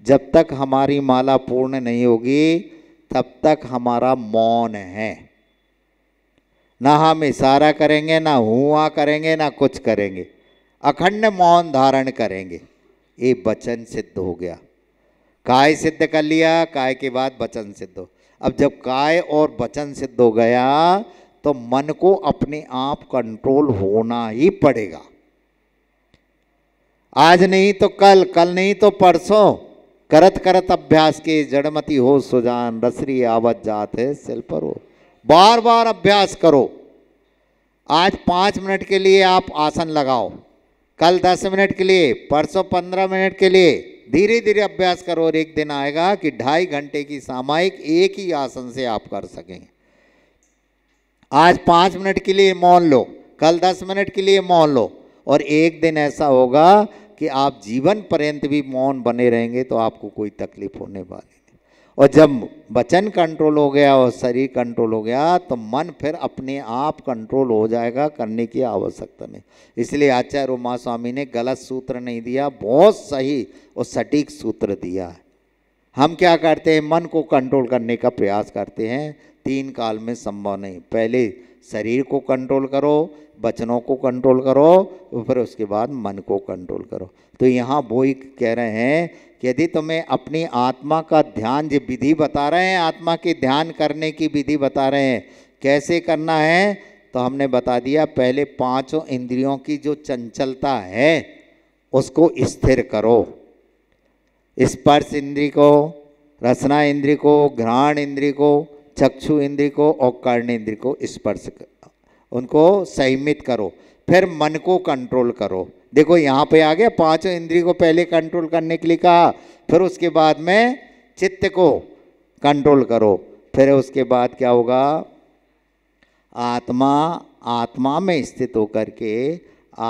Speaker 1: जब तक हमारी माला पूर्ण नहीं होगी तब तक हमारा मौन है ना हम इशारा करेंगे ना हुआ करेंगे ना कुछ करेंगे अखंड मौन धारण करेंगे ये वचन सिद्ध हो गया काय सिद्ध कर लिया काय के बाद वचन सिद्ध हो अब जब काय और वचन सिद्ध हो गया तो मन को अपने आप कंट्रोल होना ही पड़ेगा आज नहीं तो कल कल नहीं तो परसों करत करत अभ्यास के जड़मती हो सुजान रसरी आवत जात है सिल पर हो बार बार अभ्यास करो आज पाँच मिनट के लिए आप आसन लगाओ कल दस मिनट के लिए परसों पंद्रह मिनट के लिए धीरे धीरे अभ्यास करो और एक दिन आएगा कि ढाई घंटे की सामायिक एक ही आसन से आप कर सकें आज पाँच मिनट के लिए मौन लो कल दस मिनट के लिए मौन लो और एक दिन ऐसा होगा कि आप जीवन पर्यंत भी मौन बने रहेंगे तो आपको कोई तकलीफ होने वाली और जब वचन कंट्रोल हो गया और शरीर कंट्रोल हो गया तो मन फिर अपने आप कंट्रोल हो जाएगा करने की आवश्यकता नहीं इसलिए आचार्य उमा स्वामी ने गलत सूत्र नहीं दिया बहुत सही और सटीक सूत्र दिया है हम क्या करते हैं मन को कंट्रोल करने का प्रयास करते हैं तीन काल में संभव नहीं पहले शरीर को कंट्रोल करो बचनों को कंट्रोल करो और फिर उसके बाद मन को कंट्रोल करो तो यहाँ वो ही कह रहे हैं कि यदि तुम्हें अपनी आत्मा का ध्यान जो विधि बता रहे हैं आत्मा के ध्यान करने की विधि बता रहे हैं कैसे करना है तो हमने बता दिया पहले पांचों इंद्रियों की जो चंचलता है उसको स्थिर करो स्पर्श इंद्रिय को रसना इंद्रिय को घ्राण इंद्रिय को चक्षु इंद्र को और कर्ण इंद्र को स्पर्श उनको संयमित करो फिर मन को कंट्रोल करो देखो यहाँ पे आ गया पांचों इंद्रिय को पहले कंट्रोल करने के लिए कहा फिर उसके बाद में चित्त को कंट्रोल करो फिर उसके बाद क्या होगा आत्मा आत्मा में स्थित होकर के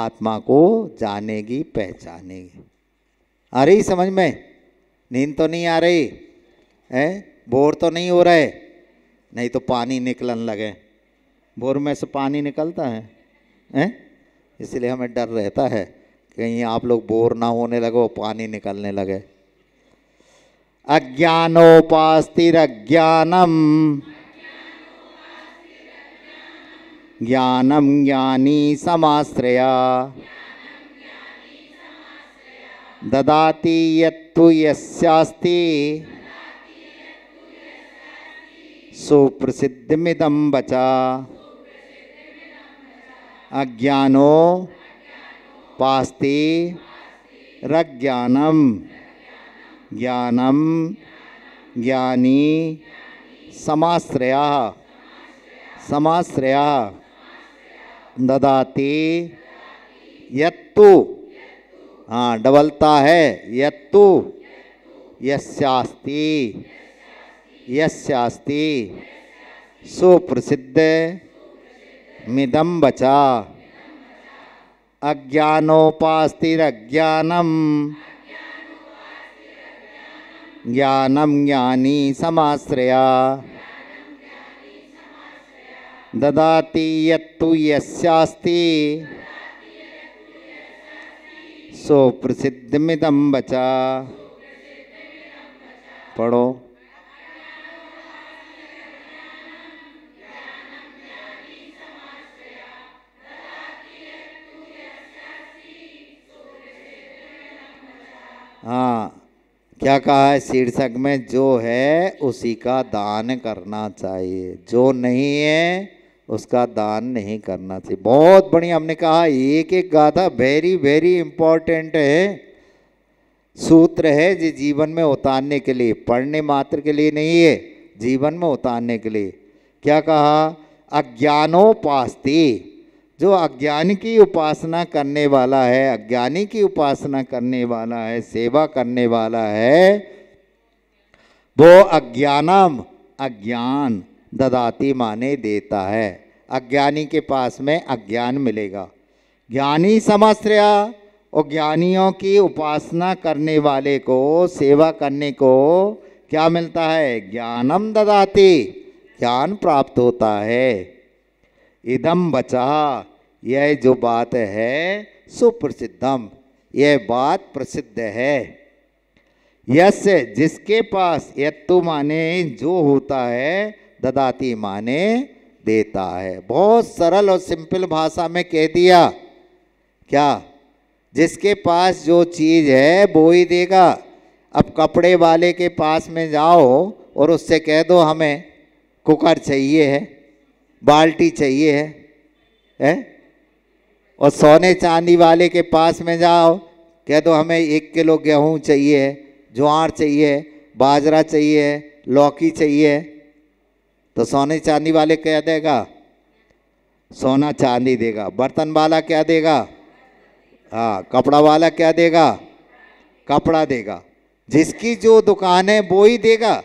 Speaker 1: आत्मा को जानेगी पहचानेगी आ रही समझ में नींद तो नहीं आ रही है बोर तो नहीं हो रहा है नहीं तो पानी निकलन लगे भोर में से पानी निकलता है हैं इसलिए हमें डर रहता है कहीं आप लोग बोर ना होने लगो पानी निकलने लगे अज्ञानोपास्तिर अज्ञानम ज्ञानम ज्ञानी समाश्रया ददाती यत्तु यस्यास्ति सुप्रसिद्धमिदं बचा अज्ञानो पास्ति रज्ञानम ज्ञानम ज्ञानी समाश्रया समाश्रया ददाति यत्तु हाँ डबलता है यत्तु यस्यास्ति यस्यास्ति सुप्रसिद्ध मिदम बचा अज्ञानोपास्तिरज्ञानम ज्ञानम ज्ञानी समाश्रया ददाति यत्तु यस्यास्ति सुप्रसिद्धमिदम बचा पढ़ो क्या कहा है शीर्षक में जो है उसी का दान करना चाहिए जो नहीं है उसका दान नहीं करना चाहिए बहुत बढ़िया हमने कहा एक एक गाथा वेरी वेरी इंपॉर्टेंट है सूत्र है जो जीवन में उतारने के लिए पढ़ने मात्र के लिए नहीं है जीवन में उतारने के लिए क्या कहा अज्ञानोपास्ती जो अज्ञान की उपासना करने वाला है अज्ञानी की उपासना करने वाला है सेवा करने वाला है वो अज्ञानम अज्ञान ददाती माने देता है अज्ञानी के पास में अज्ञान मिलेगा ज्ञानी समस्या और ज्ञानियों की उपासना करने वाले को सेवा करने को क्या मिलता है ज्ञानम ददाती ज्ञान प्राप्त होता है इदम बचा यह जो बात है सुप्रसिद्धम यह बात प्रसिद्ध है यस जिसके पास यत्तु माने जो होता है ददाती माने देता है बहुत सरल और सिंपल भाषा में कह दिया क्या जिसके पास जो चीज़ है वो ही देगा अब कपड़े वाले के पास में जाओ और उससे कह दो हमें कुकर चाहिए है बाल्टी चाहिए है ए? और सोने चांदी वाले के पास में जाओ कह दो हमें एक किलो गेहूँ चाहिए ज्वार चाहिए बाजरा चाहिए लौकी चाहिए तो सोने चांदी वाले क्या देगा सोना चांदी देगा बर्तन वाला क्या देगा हाँ कपड़ा वाला क्या देगा कपड़ा देगा जिसकी जो दुकान है वो ही देगा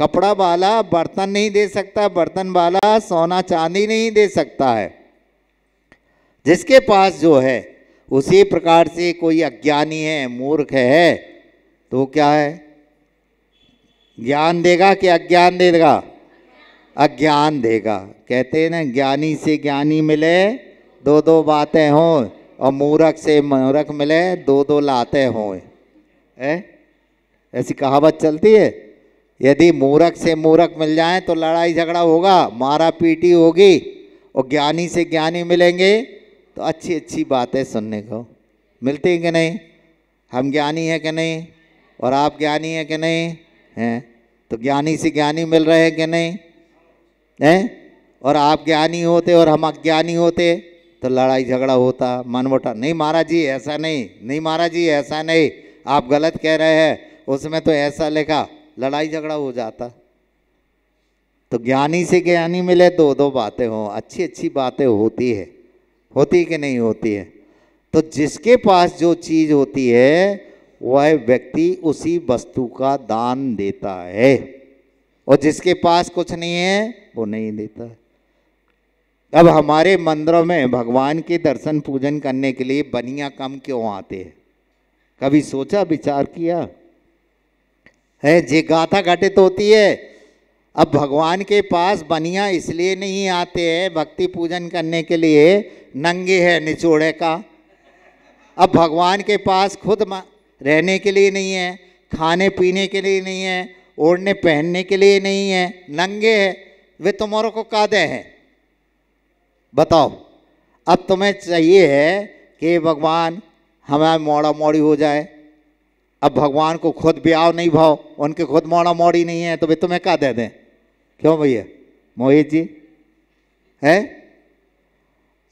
Speaker 1: कपड़ा वाला बर्तन नहीं दे सकता बर्तन वाला सोना चांदी नहीं दे सकता है जिसके पास जो है उसी प्रकार से कोई अज्ञानी है मूर्ख है तो क्या है ज्ञान देगा कि अज्ञान देगा अज्ञान देगा कहते हैं ना ज्ञानी से ज्ञानी मिले दो दो बातें हों और मूर्ख से मूर्ख मिले दो दो लाते हों ऐसी कहावत चलती है यदि मूरख से मूरख मिल जाए तो लड़ाई झगड़ा होगा मारा पीटी होगी और ज्ञानी से ज्ञानी मिलेंगे तो अच्छी अच्छी बातें सुनने को मिलती हैं कि नहीं हम ज्ञानी हैं कि नहीं और आप ज्ञानी हैं कि नहीं हैं तो ज्ञानी से ज्ञानी मिल रहे हैं कि नहीं हैं और आप ज्ञानी होते और हम अज्ञानी होते तो लड़ाई झगड़ा होता मनमोटा नहीं महाराज जी ऐसा नहीं नहीं महाराज जी ऐसा नहीं आप गलत कह रहे हैं उसमें तो ऐसा लिखा लड़ाई झगड़ा हो जाता तो ज्ञानी से ज्ञानी मिले दो तो दो बातें हो अच्छी अच्छी बातें होती है होती कि नहीं होती है तो जिसके पास जो चीज़ होती है वह व्यक्ति उसी वस्तु का दान देता है और जिसके पास कुछ नहीं है वो नहीं देता अब हमारे मंदिरों में भगवान के दर्शन पूजन करने के लिए बनिया कम क्यों आते हैं कभी सोचा विचार किया है गाथा घटित होती है अब भगवान के पास बनिया इसलिए नहीं आते हैं भक्ति पूजन करने के लिए नंगे है निचोड़े का अब भगवान के पास खुद रहने के लिए नहीं है खाने पीने के लिए नहीं है ओढ़ने पहनने के लिए नहीं है नंगे है वे तुम्हारों को कादे हैं बताओ अब तुम्हें चाहिए है कि भगवान हमारा मोड़ा मोड़ी हो जाए अब भगवान को खुद ब्याह नहीं भाव उनके खुद मोड़ा मोड़ी नहीं है तो भाई तुम्हें क्या दे दें क्यों भैया मोहित जी है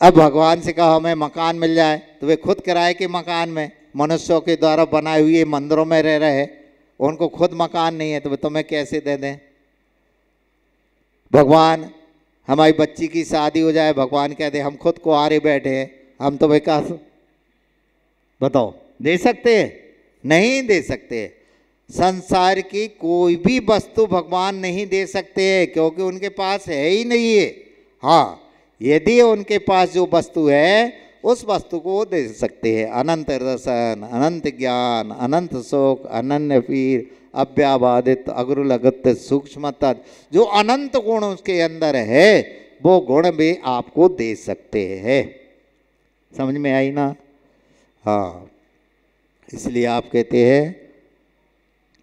Speaker 1: अब भगवान से कहा हमें मकान मिल जाए तो वे खुद किराए के मकान में मनुष्यों के द्वारा बनाए हुए मंदिरों में रह रहे उनको खुद मकान नहीं है तो वे तुम्हें कैसे दे दें भगवान हमारी बच्ची की शादी हो जाए भगवान कहते हम खुद को बैठे हैं हम तो भाई कहा बताओ दे सकते हैं नहीं दे सकते संसार की कोई भी वस्तु भगवान नहीं दे सकते है क्योंकि उनके पास है ही नहीं है हाँ यदि उनके पास जो वस्तु है उस वस्तु को वो दे सकते हैं अनंत रसन अनंत ज्ञान अनंत शोक अनन्य पीर अव्याबाधित अग्रलगत सूक्ष्म जो अनंत गुण उसके अंदर है वो गुण भी आपको दे सकते हैं समझ में आई ना हाँ इसलिए आप कहते हैं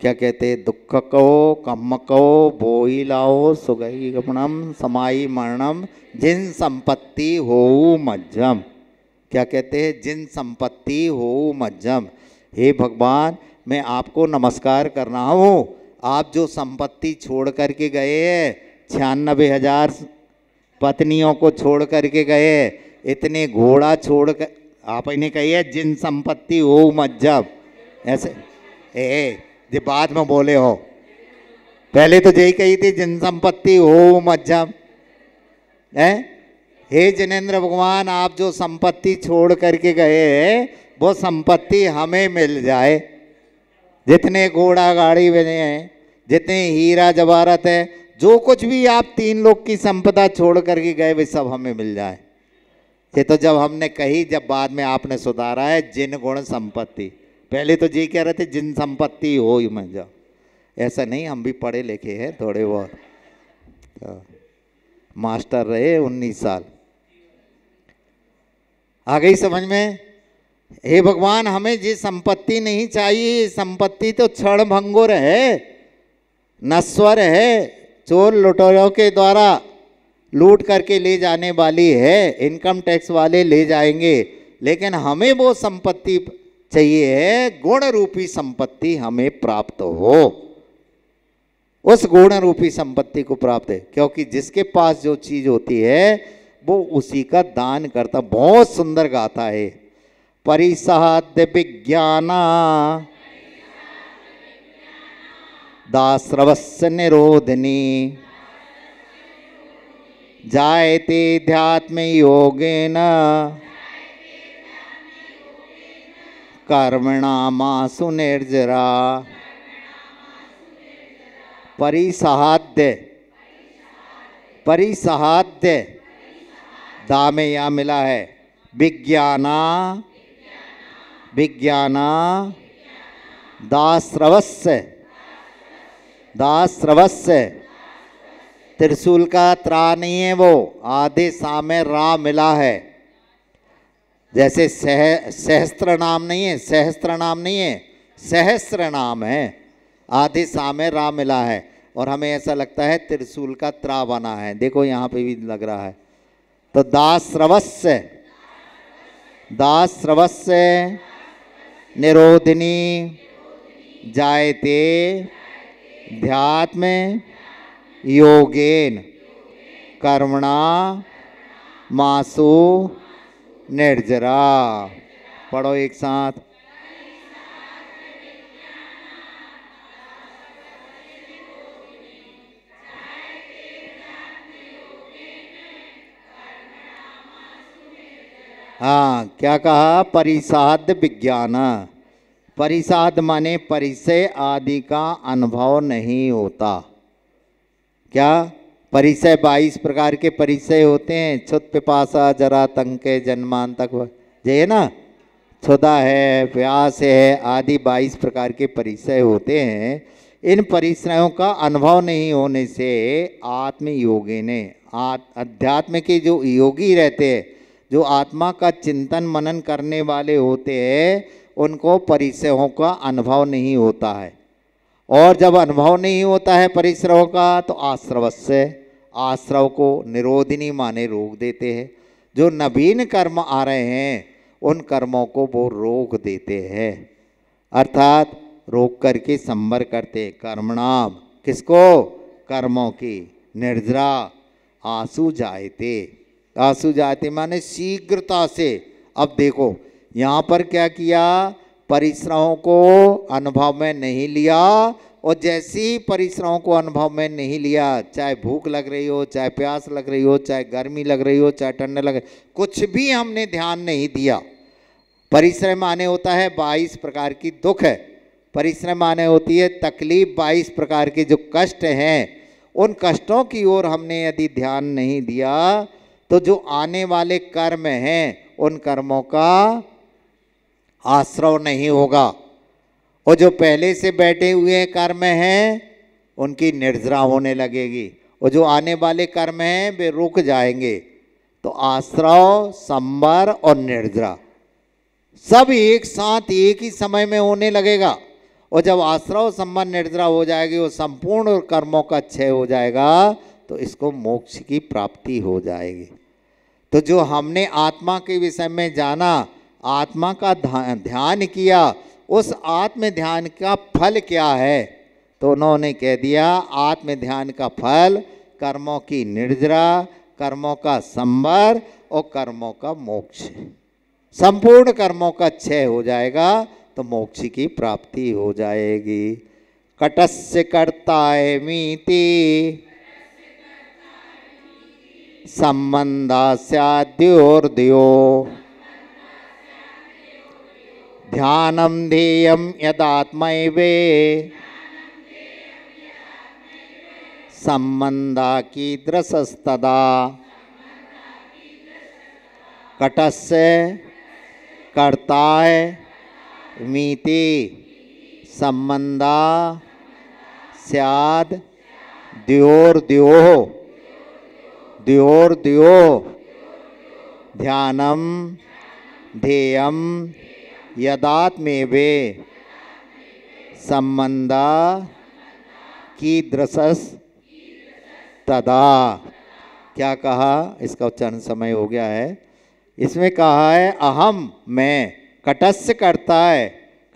Speaker 1: क्या कहते हैं दुख को कम को बोई लाओ सुगही गपणम समाई मरणम जिन संपत्ति हो मज्जम क्या कहते हैं जिन संपत्ति हो मज्जम हे भगवान मैं आपको नमस्कार कर रहा हूँ आप जो संपत्ति छोड़ कर के गए हैं छियानबे हज़ार पत्नियों को छोड़ कर के गए इतने घोड़ा छोड़ कर आप इन्हें कहिए जिन संपत्ति हो मज्जब ऐसे ए ये बाद में बोले हो पहले तो यही कही थी जिन संपत्ति हो मज्जब है हे जिनेन्द्र भगवान आप जो संपत्ति छोड़ करके गए हैं वो संपत्ति हमें मिल जाए जितने घोड़ा गाड़ी बने हैं जितने हीरा जवारत है जो कुछ भी आप तीन लोग की संपदा छोड़ करके गए वे सब हमें मिल जाए ये तो जब हमने कही जब बाद में आपने सुधारा है जिन गुण संपत्ति पहले तो जी कह रहे थे जिन संपत्ति हो ही मैं जाओ ऐसा नहीं हम भी पढ़े लिखे हैं थोड़े बहुत तो, मास्टर रहे उन्नीस साल आ गई समझ में हे भगवान हमें जी संपत्ति नहीं चाहिए संपत्ति तो क्षण भंगुर है नस्वर है चोर लुटोरों के द्वारा लूट करके ले जाने वाली है इनकम टैक्स वाले ले जाएंगे लेकिन हमें वो संपत्ति चाहिए है गुण रूपी संपत्ति हमें प्राप्त हो उस गुण रूपी संपत्ति को प्राप्त है क्योंकि जिसके पास जो चीज होती है वो उसी का दान करता बहुत सुंदर गाता है परिसाद्य विज्ञाना दास्रवस्य निरोधनी जायते न कर्मणा मासु निर्जरा परिसहाद्य परिसहाद्य दा में यहाँ मिला है विज्ञाना विज्ञाना दास्रवस्य दास्रवस्य त्रिशूल का त्रा नहीं है वो आधे सा में रा मिला है जैसे सह सहस्त्र नाम नहीं है सहस्त्र नाम नहीं है सहस्त्र नाम है आधे सा में रा मिला है और हमें ऐसा लगता है त्रिशूल का त्रा बना है देखो यहाँ पे भी लग रहा है तो दास्रवस्य दास्रवस्य निरोधिनी जायते ध्यात्म योगेन कर्मणा मासु निर्जरा पढ़ो एक साथ हाँ क्या कहा परिसाद विज्ञान परिसाद माने परिसय आदि का अनुभव नहीं होता क्या परिचय बाईस प्रकार के परिचय होते हैं छुत पिपासा जरा तंके जन्मान तक है ना क्षुदा है प्यास है आदि बाईस प्रकार के परिचय होते हैं इन परिचयों का अनुभव नहीं होने से आत्म योगी ने अध्यात्म के जो योगी रहते हैं जो आत्मा का चिंतन मनन करने वाले होते हैं उनको परिचयों का अनुभव नहीं होता है और जब अनुभव नहीं होता है परिश्रव का तो आश्रवस्य आश्रव को निरोधिनी माने रोक देते हैं जो नवीन कर्म आ रहे हैं उन कर्मों को वो रोक देते हैं अर्थात रोक करके संबर करते कर्मणाम किसको कर्मों की निर्जरा आंसू जायते आंसू जायते माने शीघ्रता से अब देखो यहाँ पर क्या किया परिश्रमों को अनुभव में नहीं लिया और जैसी परिश्रमों को अनुभव में नहीं लिया चाहे भूख लग रही हो चाहे प्यास लग रही हो चाहे गर्मी लग रही हो चाहे ठंड लग रही कुछ भी हमने ध्यान नहीं दिया परिश्रम आने होता है बाईस प्रकार की दुख है परिश्रम आने होती है तकलीफ बाईस प्रकार के जो कष्ट हैं उन कष्टों की ओर हमने यदि ध्यान नहीं दिया तो जो आने वाले कर्म हैं उन कर्मों का आश्रव नहीं होगा और जो पहले से बैठे हुए कर्म हैं उनकी निर्जरा होने लगेगी और जो आने वाले कर्म हैं वे रुक जाएंगे तो आश्रव संबर और निर्जरा सब एक साथ एक ही समय में होने लगेगा और जब आश्रव संबर निर्जरा हो जाएगी वो संपूर्ण कर्मों का क्षय हो जाएगा तो इसको मोक्ष की प्राप्ति हो जाएगी तो जो हमने आत्मा के विषय में जाना आत्मा का ध्यान किया उस आत्म ध्यान का फल क्या है तो उन्होंने कह दिया आत्म ध्यान का फल कर्मों की निर्जरा कर्मों का संबर और कर्मों का मोक्ष संपूर्ण कर्मों का क्षय हो जाएगा तो मोक्ष की प्राप्ति हो जाएगी कटस्य कर्ताय मीति संबंधा सद्योर्द्यो ध्यान ध्यानं ध्येयं यदात्मैवे सम्बन्धाकीदृशस्तदा कटस् कर्ताय मीति संबंधा स्याद द्योर द्यो द्योर द्यो ध्यानम ध्येयम यदात्मे वे संबंधा की दृशस तदा क्या कहा इसका उच्चारण समय हो गया है इसमें कहा है अहम मैं कटस्य करता है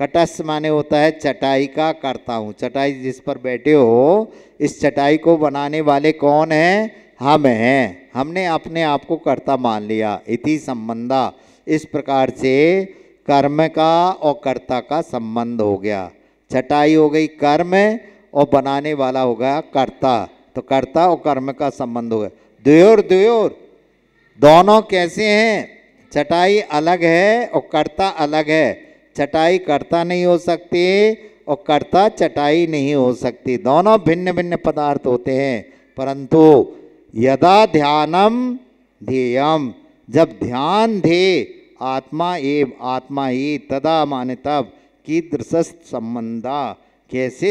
Speaker 1: कटस्य माने होता है चटाई का करता हूँ चटाई जिस पर बैठे हो इस चटाई को बनाने वाले कौन हैं हम हैं हमने अपने आप को कर्ता मान लिया इति संबंधा इस प्रकार से कर्म का और कर्ता का संबंध हो गया चटाई हो गई कर्म और बनाने वाला हो गया कर्ता तो कर्ता और कर्म का संबंध हो गया द्वयोर द्वयोर दोनों कैसे हैं चटाई अलग है और कर्ता अलग है चटाई कर्ता नहीं हो सकती और कर्ता चटाई नहीं हो सकती दोनों भिन्न भिन्न पदार्थ होते हैं परंतु यदा ध्यानम ध्येयम जब ध्यान ध्येय आत्मा एव आत्मा ही तदा मान्यता कीदृशस्थ संबंधा कैसे